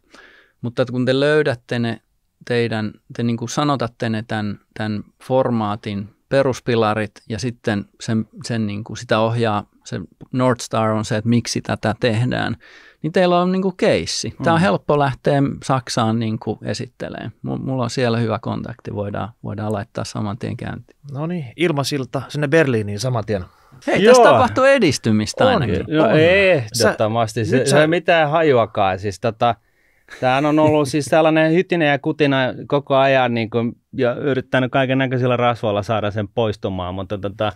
Mutta kun te löydätte ne teidän, te niin kuin sanotatte ne tämän, tämän formaatin peruspilarit ja sitten sen, sen niin kuin sitä ohjaa, se North Star on se, että miksi tätä tehdään – niin teillä on niin kuin keissi. Tämä on mm. helppo lähteä Saksaan niin kuin esittelemään. Mulla on siellä hyvä kontakti, voidaan, voidaan laittaa saman tien käyntiin. No niin, ilmasilta sinne Berliiniin saman tien. Hei, Joo. tässä tapahtuu edistymistä on, ainakin. No, on. ehdottomasti. Sä, se, sä... se ei mitään hajuakaan. Siis tota, tämä on ollut siis tällainen hytinä ja kutina koko ajan niin kuin, ja yrittänyt kaiken näköisillä rasvoilla saada sen poistumaan, mutta tota,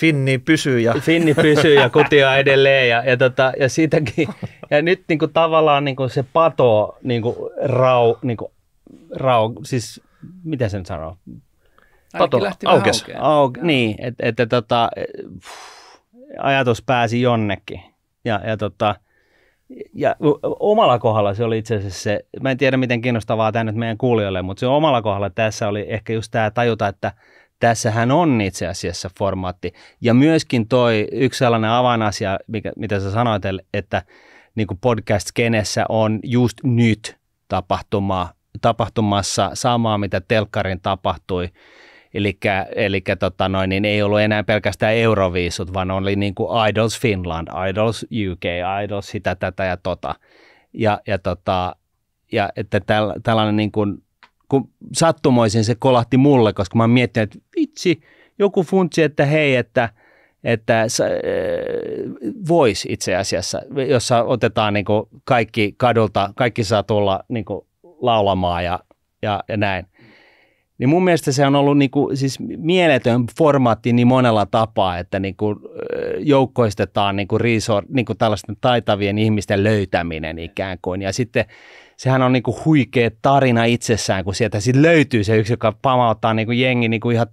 Finni pysyy ja... Finni pysyy ja kutia edelleen ja, ja, tota, ja siitäkin. Ja nyt niin kuin, tavallaan niin kuin se pato, niin kuin, rau, niin kuin, rau, siis miten sen sanoo? Pato, aukes. Auke, niin, että et, et, tota, ajatus pääsi jonnekin. Ja, ja, tota, ja omalla kohdalla se oli itse asiassa se, mä en tiedä miten kiinnostavaa tämä nyt meidän kuulijoille, mutta se omalla kohdalla tässä oli ehkä just tämä tajuta, että – tässähän on itse asiassa formaatti. Ja myöskin toi yksi sellainen avainasia, mikä, mitä sä sanoit, että niin podcast-kenessä on just nyt tapahtuma, tapahtumassa samaa, mitä telkkarin tapahtui. Eli tota noin, niin ei ollut enää pelkästään euroviisut, vaan oli niin kuin Idols Finland, Idols UK, Idols sitä, tätä ja tota. Ja, ja, tota, ja että täl, tällainen niin kuin kun niinku sattumoisin se kolahti mulle, koska mä mietin, että vitsi, joku funtsi, että hei, että – että äh, voisi itse asiassa, jossa otetaan niin kaikki kadulta, kaikki saa tulla niin laulamaan ja, ja, ja näin. Niin mun mielestä se on ollut niin kuin, siis mieletön formaatti niin monella tapaa, että niin kuin, äh, joukkoistetaan niin kuin, resort, niin kuin tällaisten taitavien ihmisten löytäminen ikään kuin. Ja sitten sehän on niinku huikea tarina itsessään, kun sieltä sit löytyy se yksi, joka pamauttaa niinku jengi niinku ihan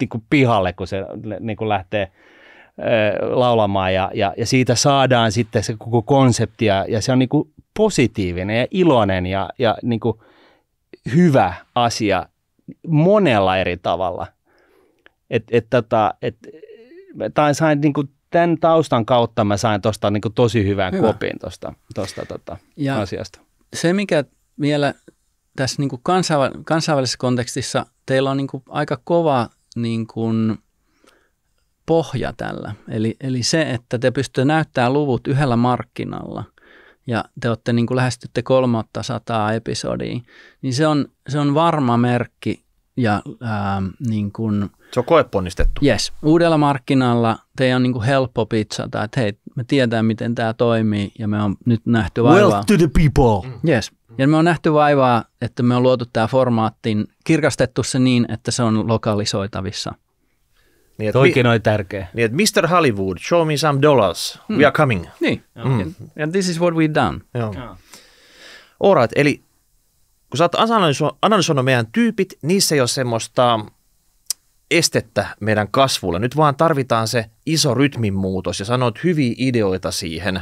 niinku pihalle, kun se niinku lähtee ää, laulamaan ja, ja, ja, siitä saadaan sitten se koko konsepti ja, ja se on niinku positiivinen ja iloinen ja, ja niinku hyvä asia monella eri tavalla. Et, et, tota, et, tai sain niinku tämän taustan kautta mä sain tosta niinku tosi hyvän Hyvä. kopin tosta, tosta tota, ja asiasta se, mikä vielä tässä niin kuin kansainvä- kansainvälisessä kontekstissa teillä on niin kuin aika kova niin kuin pohja tällä. Eli, eli se, että te pystytte näyttämään luvut yhdellä markkinalla ja te olette niin kuin lähestytte kolmatta sataa episodia, niin se on, se on varma merkki ja ää, ähm, niin kun, Se on koeponnistettu. Yes, uudella markkinalla teidän on niin kuin helppo pitsata, että hei, me tiedetään, miten tämä toimii ja me on nyt nähty vaivaa. Well to the people. Mm. Yes. Ja me on nähty vaivaa, että me on luotu tämä formaattiin, kirkastettu se niin, että se on lokalisoitavissa. Niin, Toikin mi- on tärkeä. Niin, että Mr. Hollywood, show me some dollars. Mm. We are coming. Niin. Mm. And this is what we've done. Joo. All right, eli kun sä oot analysoinut meidän tyypit, niissä ei ole semmoista estettä meidän kasvulle. Nyt vaan tarvitaan se iso rytminmuutos ja sanoit hyviä ideoita siihen,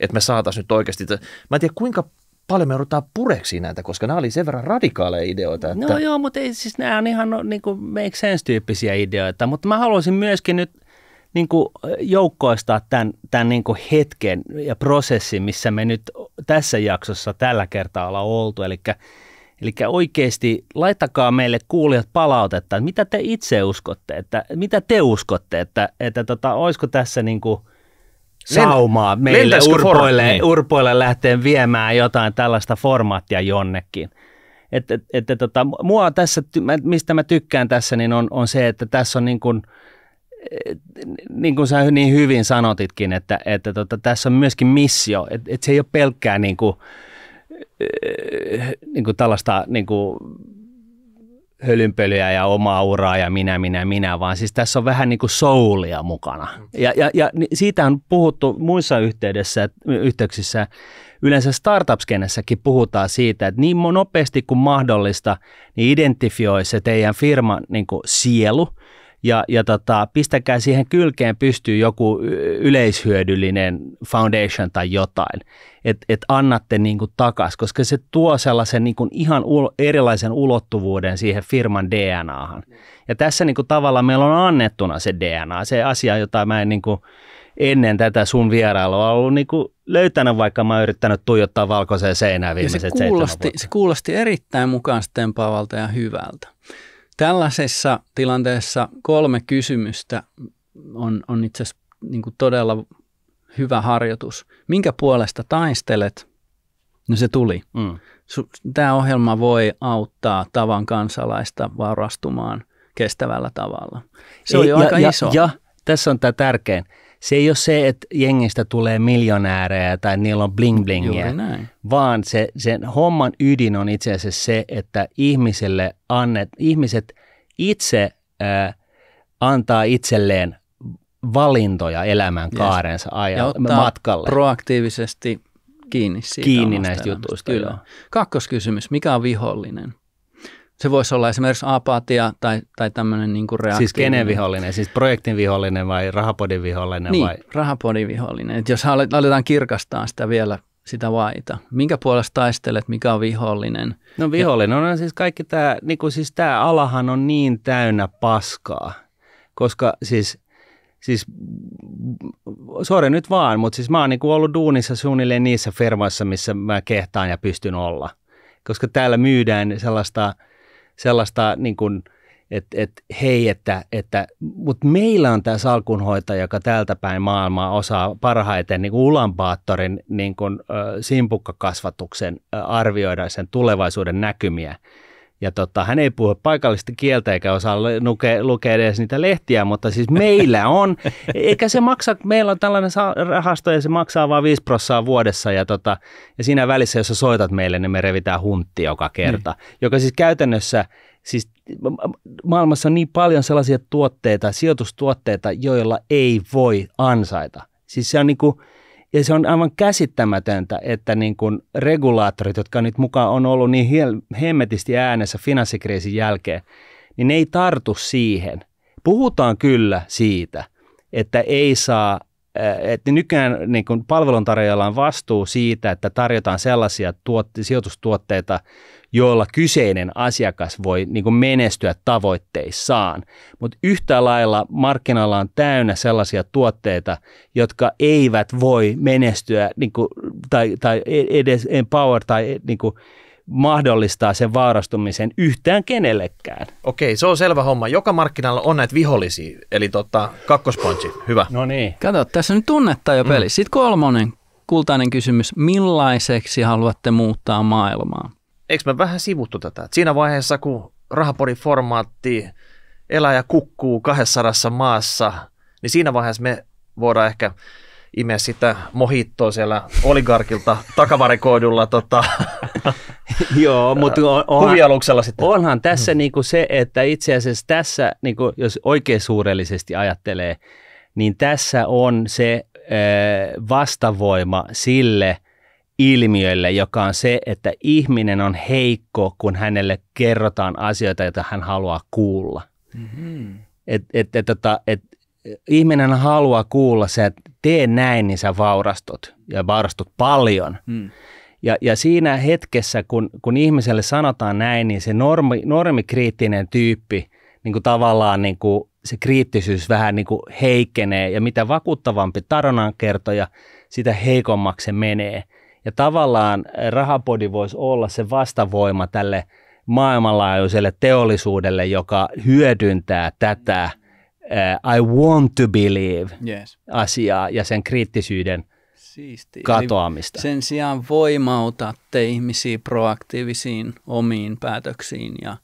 että me saataisiin nyt oikeasti. Mä en tiedä kuinka paljon me joudutaan pureksi näitä, koska nämä oli sen verran radikaaleja ideoita. Että... No joo, mutta ei, siis nämä on ihan no, niin kuin make sense-tyyppisiä ideoita, mutta mä haluaisin myöskin nyt – niin kuin joukkoistaa tämän, tämän niin kuin hetken ja prosessin, missä me nyt tässä jaksossa tällä kertaa ollaan oltu. Eli Eli oikeasti laittakaa meille kuulijat palautetta, että mitä te itse uskotte, että mitä te uskotte, että, että tota, olisiko tässä niin kuin saumaa meille urpoille, niin. urpoille lähteen viemään jotain tällaista formaattia jonnekin. että että että tota, mua tässä, mistä mä tykkään tässä, niin on, on se, että tässä on niin kuin – niin kuin sä niin hyvin sanotitkin, että, että tota, tässä on myöskin missio, että, että se ei ole pelkkää niin kuin, äh, niin kuin tällaista niin kuin hölynpölyä ja omaa uraa ja minä, minä, minä, vaan siis tässä on vähän niin kuin soulia mukana. Ja, ja, ja siitä on puhuttu muissa yhteydessä, yhteyksissä, yleensä startup puhutaan siitä, että niin nopeasti kuin mahdollista, niin identifioi se teidän firman niin kuin sielu – ja, ja tota, pistäkää siihen kylkeen pystyy joku yleishyödyllinen foundation tai jotain, että et annatte niin takaisin, takas, koska se tuo sellaisen niin kuin ihan ulo, erilaisen ulottuvuuden siihen firman DNAhan. Ja tässä niin kuin tavallaan meillä on annettuna se DNA, se asia, jota mä en niin kuin ennen tätä sun vierailua ollut niin kuin löytänyt, vaikka mä oon yrittänyt tuijottaa valkoiseen seinään viimeiset se kuulosti, se kuulosti erittäin mukaan stempaavalta ja hyvältä. Tällaisessa tilanteessa kolme kysymystä on, on itse asiassa niin todella hyvä harjoitus. Minkä puolesta taistelet? No se tuli. Mm. Tämä ohjelma voi auttaa tavan kansalaista varastumaan kestävällä tavalla. Se on ja, aika ja, iso. Ja tässä on tämä tärkein se ei ole se, että jengistä tulee miljonäärejä tai niillä on bling blingiä, vaan se, sen homman ydin on itse asiassa se, että ihmiselle annet, ihmiset itse äh, antaa itselleen valintoja elämän yes. kaarensa ajan matkalle. proaktiivisesti kiinni siitä Kiinni näistä jutuista. Kyllä. Kakkoskysymys, mikä on vihollinen? Se voisi olla esimerkiksi apatia tai, tai tämmöinen niin kuin reaktio. Siis kenen vihollinen? Siis projektin vihollinen vai rahapodin vihollinen? Niin, vai? rahapodin vihollinen. Et jos aletaan kirkastaa sitä vielä sitä vaita. Minkä puolesta taistelet, mikä on vihollinen? No vihollinen on siis kaikki tämä, niin kuin siis tämä alahan on niin täynnä paskaa, koska siis, siis sori nyt vaan, mutta siis mä oon niinku ollut duunissa suunnilleen niissä firmoissa, missä mä kehtaan ja pystyn olla. Koska täällä myydään sellaista – sellaista niin kuin, että et, hei, että, että mutta meillä on tämä salkunhoitaja, joka tältä päin maailmaa osaa parhaiten niin Ulanpaattorin niin simpukkakasvatuksen arvioida sen tulevaisuuden näkymiä ja tota, hän ei puhu paikallista kieltä eikä osaa luke, lukea edes niitä lehtiä, mutta siis meillä on, eikä se maksa, meillä on tällainen rahasto ja se maksaa vain 5 prossaa vuodessa ja, tota, ja siinä välissä, jos sä soitat meille, niin me revitään huntti joka kerta, niin. joka siis käytännössä siis maailmassa on niin paljon sellaisia tuotteita, sijoitustuotteita, joilla ei voi ansaita. Siis se on niin kuin, ja se on aivan käsittämätöntä, että niin kuin regulaattorit, jotka nyt mukaan on ollut niin hemmetisti äänessä finanssikriisin jälkeen, niin ne ei tartu siihen. Puhutaan kyllä siitä, että ei saa Äh, että nykyään niin kuin palveluntarjoajalla on vastuu siitä, että tarjotaan sellaisia tuotte- sijoitustuotteita, joilla kyseinen asiakas voi niin kuin menestyä tavoitteissaan. Mutta yhtä lailla markkinoilla on täynnä sellaisia tuotteita, jotka eivät voi menestyä niin kuin, tai, tai e-, edes empower tai niin kuin, mahdollistaa sen vaarastumisen yhtään kenellekään. Okei, se on selvä homma. Joka markkinalla on näitä vihollisia, eli tota, kakkospointsi, hyvä. No niin. Kato, tässä nyt tunnetta jo peli. Mm. Sitten kolmonen, kultainen kysymys. Millaiseksi haluatte muuttaa maailmaa? Eikö me vähän sivuttu tätä? Siinä vaiheessa, kun rahapori formaatti elää ja kukkuu 200 maassa, niin siinä vaiheessa me voidaan ehkä imeä sitä mohittoa siellä oligarkilta takavarikoidulla tota, Joo, mutta on, onhan, sitten. onhan tässä hmm. niinku se, että itse asiassa tässä, niinku, jos oikein suurellisesti ajattelee, niin tässä on se äh, vastavoima sille ilmiölle, joka on se, että ihminen on heikko, kun hänelle kerrotaan asioita, joita hän haluaa kuulla. Mm-hmm. Et, et, et, tota, et, ihminen haluaa kuulla se, että tee näin, niin sä vaurastut ja vaurastut paljon. Mm. Ja, ja siinä hetkessä, kun, kun ihmiselle sanotaan näin, niin se normi, normikriittinen tyyppi, niin kuin tavallaan niin kuin se kriittisyys vähän niin kuin heikkenee ja mitä vakuuttavampi tarinankertoja, sitä heikommaksi se menee. Ja tavallaan eh, rahapodi voisi olla se vastavoima tälle maailmanlaajuiselle teollisuudelle, joka hyödyntää tätä uh, I want to believe yes. asiaa ja sen kriittisyyden – Siisti. katoamista. Eli sen sijaan voimautatte ihmisiä proaktiivisiin omiin päätöksiin ja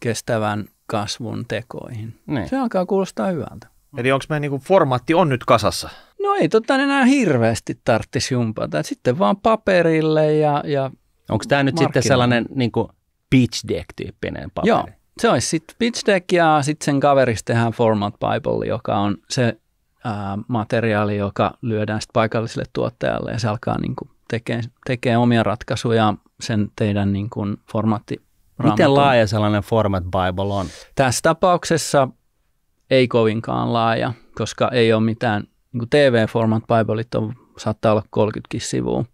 kestävän kasvun tekoihin. Niin. Se alkaa kuulostaa hyvältä. Eli onko meidän niinku formaatti on nyt kasassa? No ei tota enää hirveästi tarvitsisi jumpata. Et sitten vaan paperille ja, ja Onko tämä nyt sitten sellainen niinku pitch deck-tyyppinen paperi? Joo, se olisi sitten pitch deck ja sitten sen kaverista tehdään format bible, joka on se ää, materiaali, joka lyödään sitten paikalliselle tuottajalle ja se alkaa niin kuin tekee, tekee omia ratkaisuja sen teidän niin kuin formaatti. Miten laaja sellainen format Bible on? Tässä tapauksessa ei kovinkaan laaja, koska ei ole mitään, niin TV-format Bible, on, saattaa olla 30 sivua.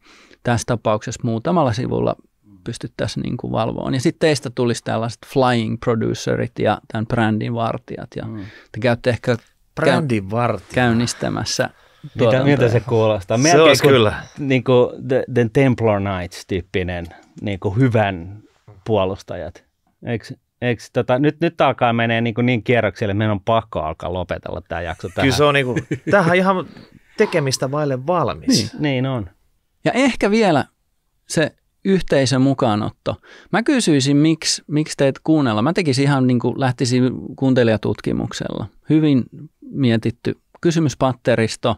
Tässä tapauksessa muutamalla sivulla pystyttäisiin niin kuin valvoon. Ja sitten teistä tulisi tällaiset flying producerit ja tämän brändin vartijat. Ja mm. Te käytte ehkä Brändin vartija. käynnistämässä Mitä, miltä se kuulostaa? Melkein se olisi kuin, kyllä. Niin kuin the, the Templar Knights-tyyppinen niin kuin hyvän puolustajat. Eiks, eiks, tota, nyt, nyt alkaa menee niin, niin kierrokselle, meidän on pakko alkaa lopetella tämä jakso tähän. Kyllä se on, niin kuin, tähän ihan tekemistä vaille valmis. Niin, niin on. Ja ehkä vielä se yhteisön mukaanotto. Mä kysyisin, miksi, miksi teet kuunnella. Mä tekisin ihan niin kuin lähtisin kuuntelijatutkimuksella. Hyvin mietitty kysymyspatteristo,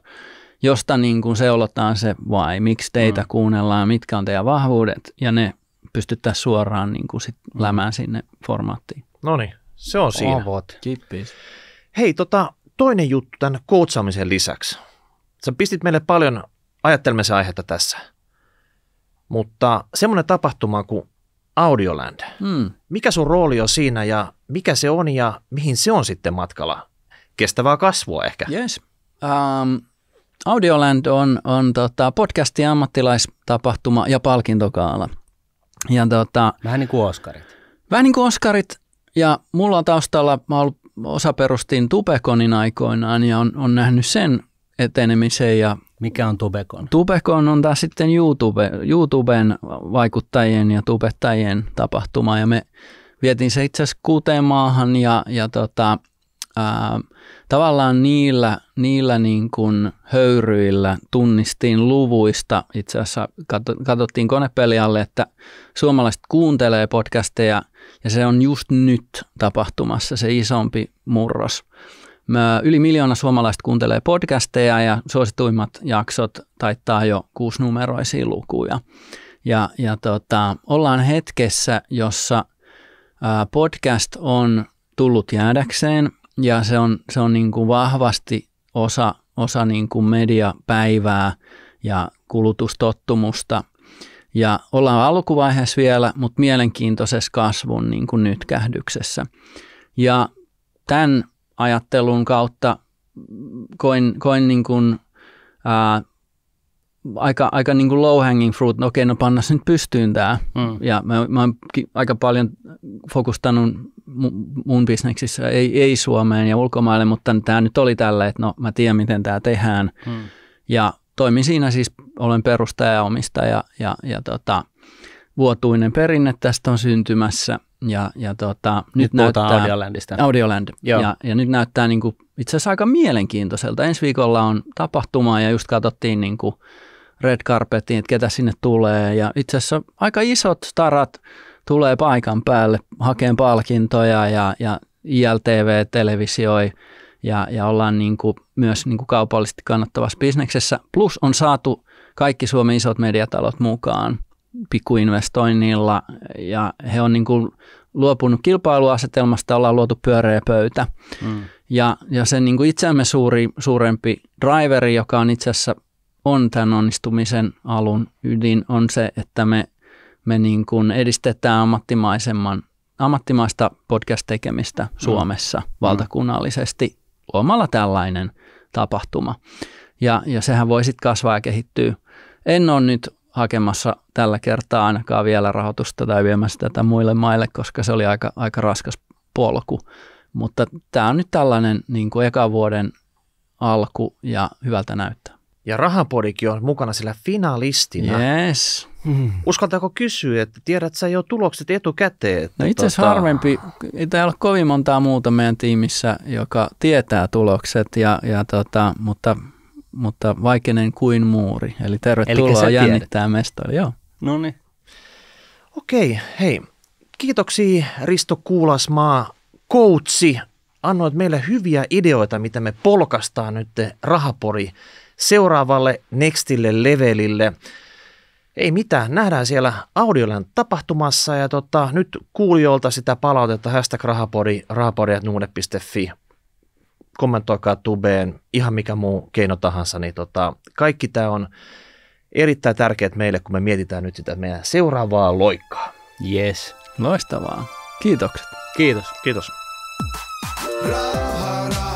josta niin kuin seulotaan se vai, miksi teitä mm. kuunnellaan, mitkä on teidän vahvuudet ja ne pystyttäisiin suoraan niin kuin sit mm. lämään sinne formaattiin. No niin, se on siinä. Oh, Avot. Kippis. Hei, tota, toinen juttu tämän koutsaamisen lisäksi. Sä pistit meille paljon ajattelmisen aihetta tässä – mutta semmoinen tapahtuma kuin Audioland, mm. mikä sun rooli on siinä ja mikä se on ja mihin se on sitten matkalla? Kestävää kasvua ehkä. Yes. Um, Audioland on, on tota, podcastin ammattilaistapahtuma ja palkintokaala. Ja tota, vähän niin kuin Oskarit. Vähän niin kuin Oskarit. Ja mulla on taustalla, mä ol, osa perustin Tupekonin aikoinaan ja on, on nähnyt sen etenemisen ja mikä on Tubekon? Tubekon on taas sitten YouTube, YouTuben vaikuttajien ja tubettajien tapahtuma ja me vietiin se itse asiassa kuuteen maahan ja, ja tota, ää, tavallaan niillä, niillä niin kuin höyryillä tunnistiin luvuista. Itse asiassa katsottiin konepelialle, että suomalaiset kuuntelee podcasteja ja se on just nyt tapahtumassa se isompi murros yli miljoona suomalaista kuuntelee podcasteja ja suosituimmat jaksot taittaa jo kuusinumeroisia lukuja. Ja, ja tota, ollaan hetkessä, jossa podcast on tullut jäädäkseen ja se on, se on niin kuin vahvasti osa, osa niin kuin mediapäivää ja kulutustottumusta. Ja ollaan alkuvaiheessa vielä, mutta mielenkiintoisessa kasvun niin kuin nytkähdyksessä. Ja tämän ajattelun kautta koin, koin niin kuin, ää, aika, aika niin kuin low hanging fruit, no okei, no panna se nyt pystyyn tämä. Mm. Ja mä, mä oon aika paljon fokustanut mun bisneksissä, ei, ei Suomeen ja ulkomaille, mutta tämä nyt oli tällä, että no mä tiedän, miten tämä tehdään. Mm. Ja toimin siinä siis, olen perustaja ja omistaja ja, ja tota, vuotuinen perinne tästä on syntymässä. Ja, ja tota, nyt, nyt näyttää Audiolandista. Audioland. Joo. Ja, ja, nyt näyttää niin kuin itse asiassa aika mielenkiintoiselta. Ensi viikolla on tapahtuma ja just katsottiin niin kuin red carpetin, että ketä sinne tulee. Ja itse asiassa aika isot starat tulee paikan päälle hakeen palkintoja ja, ja ILTV televisioi ja, ja ollaan niin kuin myös niin kuin kaupallisesti kannattavassa bisneksessä. Plus on saatu kaikki Suomen isot mediatalot mukaan pikkuinvestoinnilla ja he on niin kuin luopunut kilpailuasetelmasta, ollaan luotu pyöreä pöytä. Mm. Ja, ja se niin kuin itseämme suuri, suurempi driveri, joka on itse asiassa on tämän onnistumisen alun ydin, on se, että me, me niin kuin edistetään ammattimaisemman, ammattimaista podcast-tekemistä mm. Suomessa mm. valtakunnallisesti luomalla tällainen tapahtuma. Ja, ja sehän voi sitten kasvaa ja kehittyä. En ole nyt hakemassa tällä kertaa ainakaan vielä rahoitusta tai viemässä tätä muille maille, koska se oli aika, aika raskas polku. Mutta tämä on nyt tällainen niin kuin eka vuoden alku ja hyvältä näyttää. Ja Rahapodikin on mukana sillä finalistina. Yes. Hmm. Uskaltaako kysyä, että tiedät sä jo tulokset etukäteen? Että no itse asiassa tota... harvempi, ei täällä kovin montaa muuta meidän tiimissä, joka tietää tulokset, ja, ja tota, mutta mutta vaikenen kuin muuri. Eli tervetuloa jännittää mestari. Joo. No niin. Okei, hei. Kiitoksia Risto Kuulasmaa, koutsi. Annoit meille hyviä ideoita, mitä me polkastaan nyt rahapori seuraavalle nextille levelille. Ei mitään, nähdään siellä Audiolan tapahtumassa ja tota, nyt kuulijoilta sitä palautetta hashtag rahapori, rahapori.nuude.fi kommentoikaa tubeen, ihan mikä muu keino tahansa, niin tota, kaikki tämä on erittäin tärkeää meille, kun me mietitään nyt sitä meidän seuraavaa loikkaa. Yes, loistavaa. Kiitokset. Kiitos, kiitos. Raha,